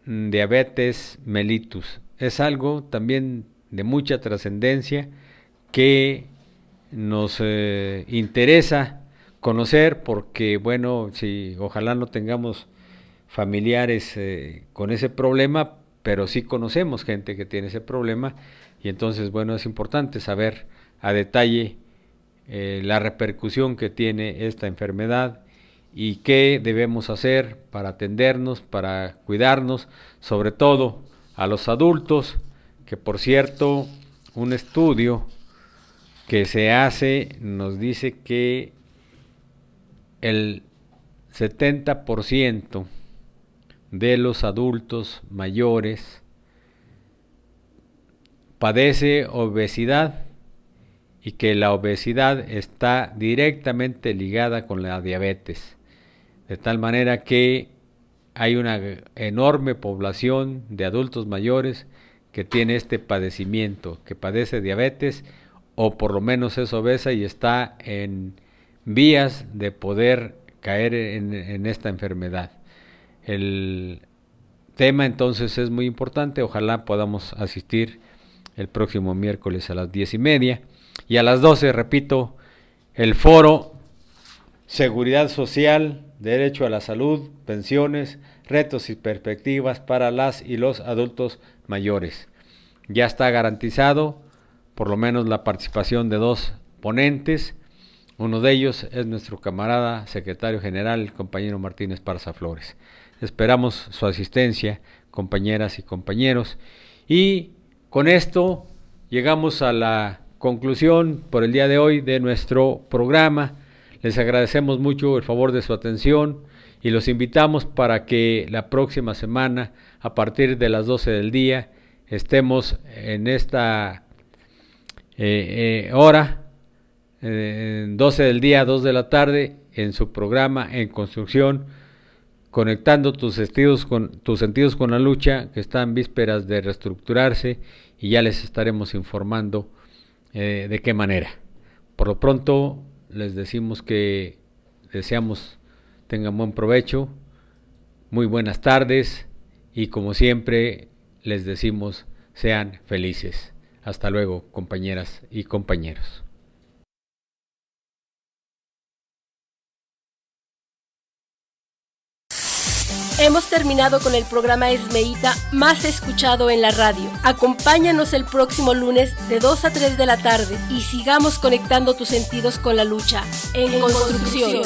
diabetes mellitus. Es algo también de mucha trascendencia que nos eh, interesa conocer porque bueno, si ojalá no tengamos familiares eh, con ese problema, pero sí conocemos gente que tiene ese problema y entonces bueno, es importante saber a detalle eh, la repercusión que tiene esta enfermedad y qué debemos hacer para atendernos, para cuidarnos, sobre todo a los adultos, que por cierto, un estudio que se hace nos dice que el 70% de los adultos mayores padece obesidad y que la obesidad está directamente ligada con la diabetes de tal manera que hay una enorme población de adultos mayores que tiene este padecimiento, que padece diabetes o por lo menos es obesa y está en vías de poder caer en, esta enfermedad. El tema entonces es muy importante, ojalá podamos asistir el próximo miércoles a las diez y media y a las 12, repito, el foro Seguridad Social derecho a la salud, pensiones, retos y perspectivas para las y los adultos mayores. Ya está garantizado por lo menos la participación de dos ponentes. Uno de ellos es nuestro camarada secretario general, el compañero Martínez Parza Flores. Esperamos su asistencia, compañeras y compañeros. Y con esto llegamos a la conclusión por el día de hoy de nuestro programa les agradecemos mucho el favor de su atención y los invitamos para que la próxima semana, a partir de las 12 del día, estemos en esta eh, eh, hora, 12 del día, 2 de la tarde, en su programa En Construcción, conectando tus sentidos con, tus sentidos con la lucha, que está en vísperas de reestructurarse y ya les estaremos informando eh, de qué manera. Por lo pronto, les decimos que deseamos tengan buen provecho, muy buenas tardes y como siempre les decimos sean felices. Hasta luego, compañeras y compañeros. Hemos terminado con el programa Esmeita más escuchado en la radio. Acompáñanos el próximo lunes de 2 a 3 de la tarde y sigamos conectando tus sentidos con la lucha en, construcción.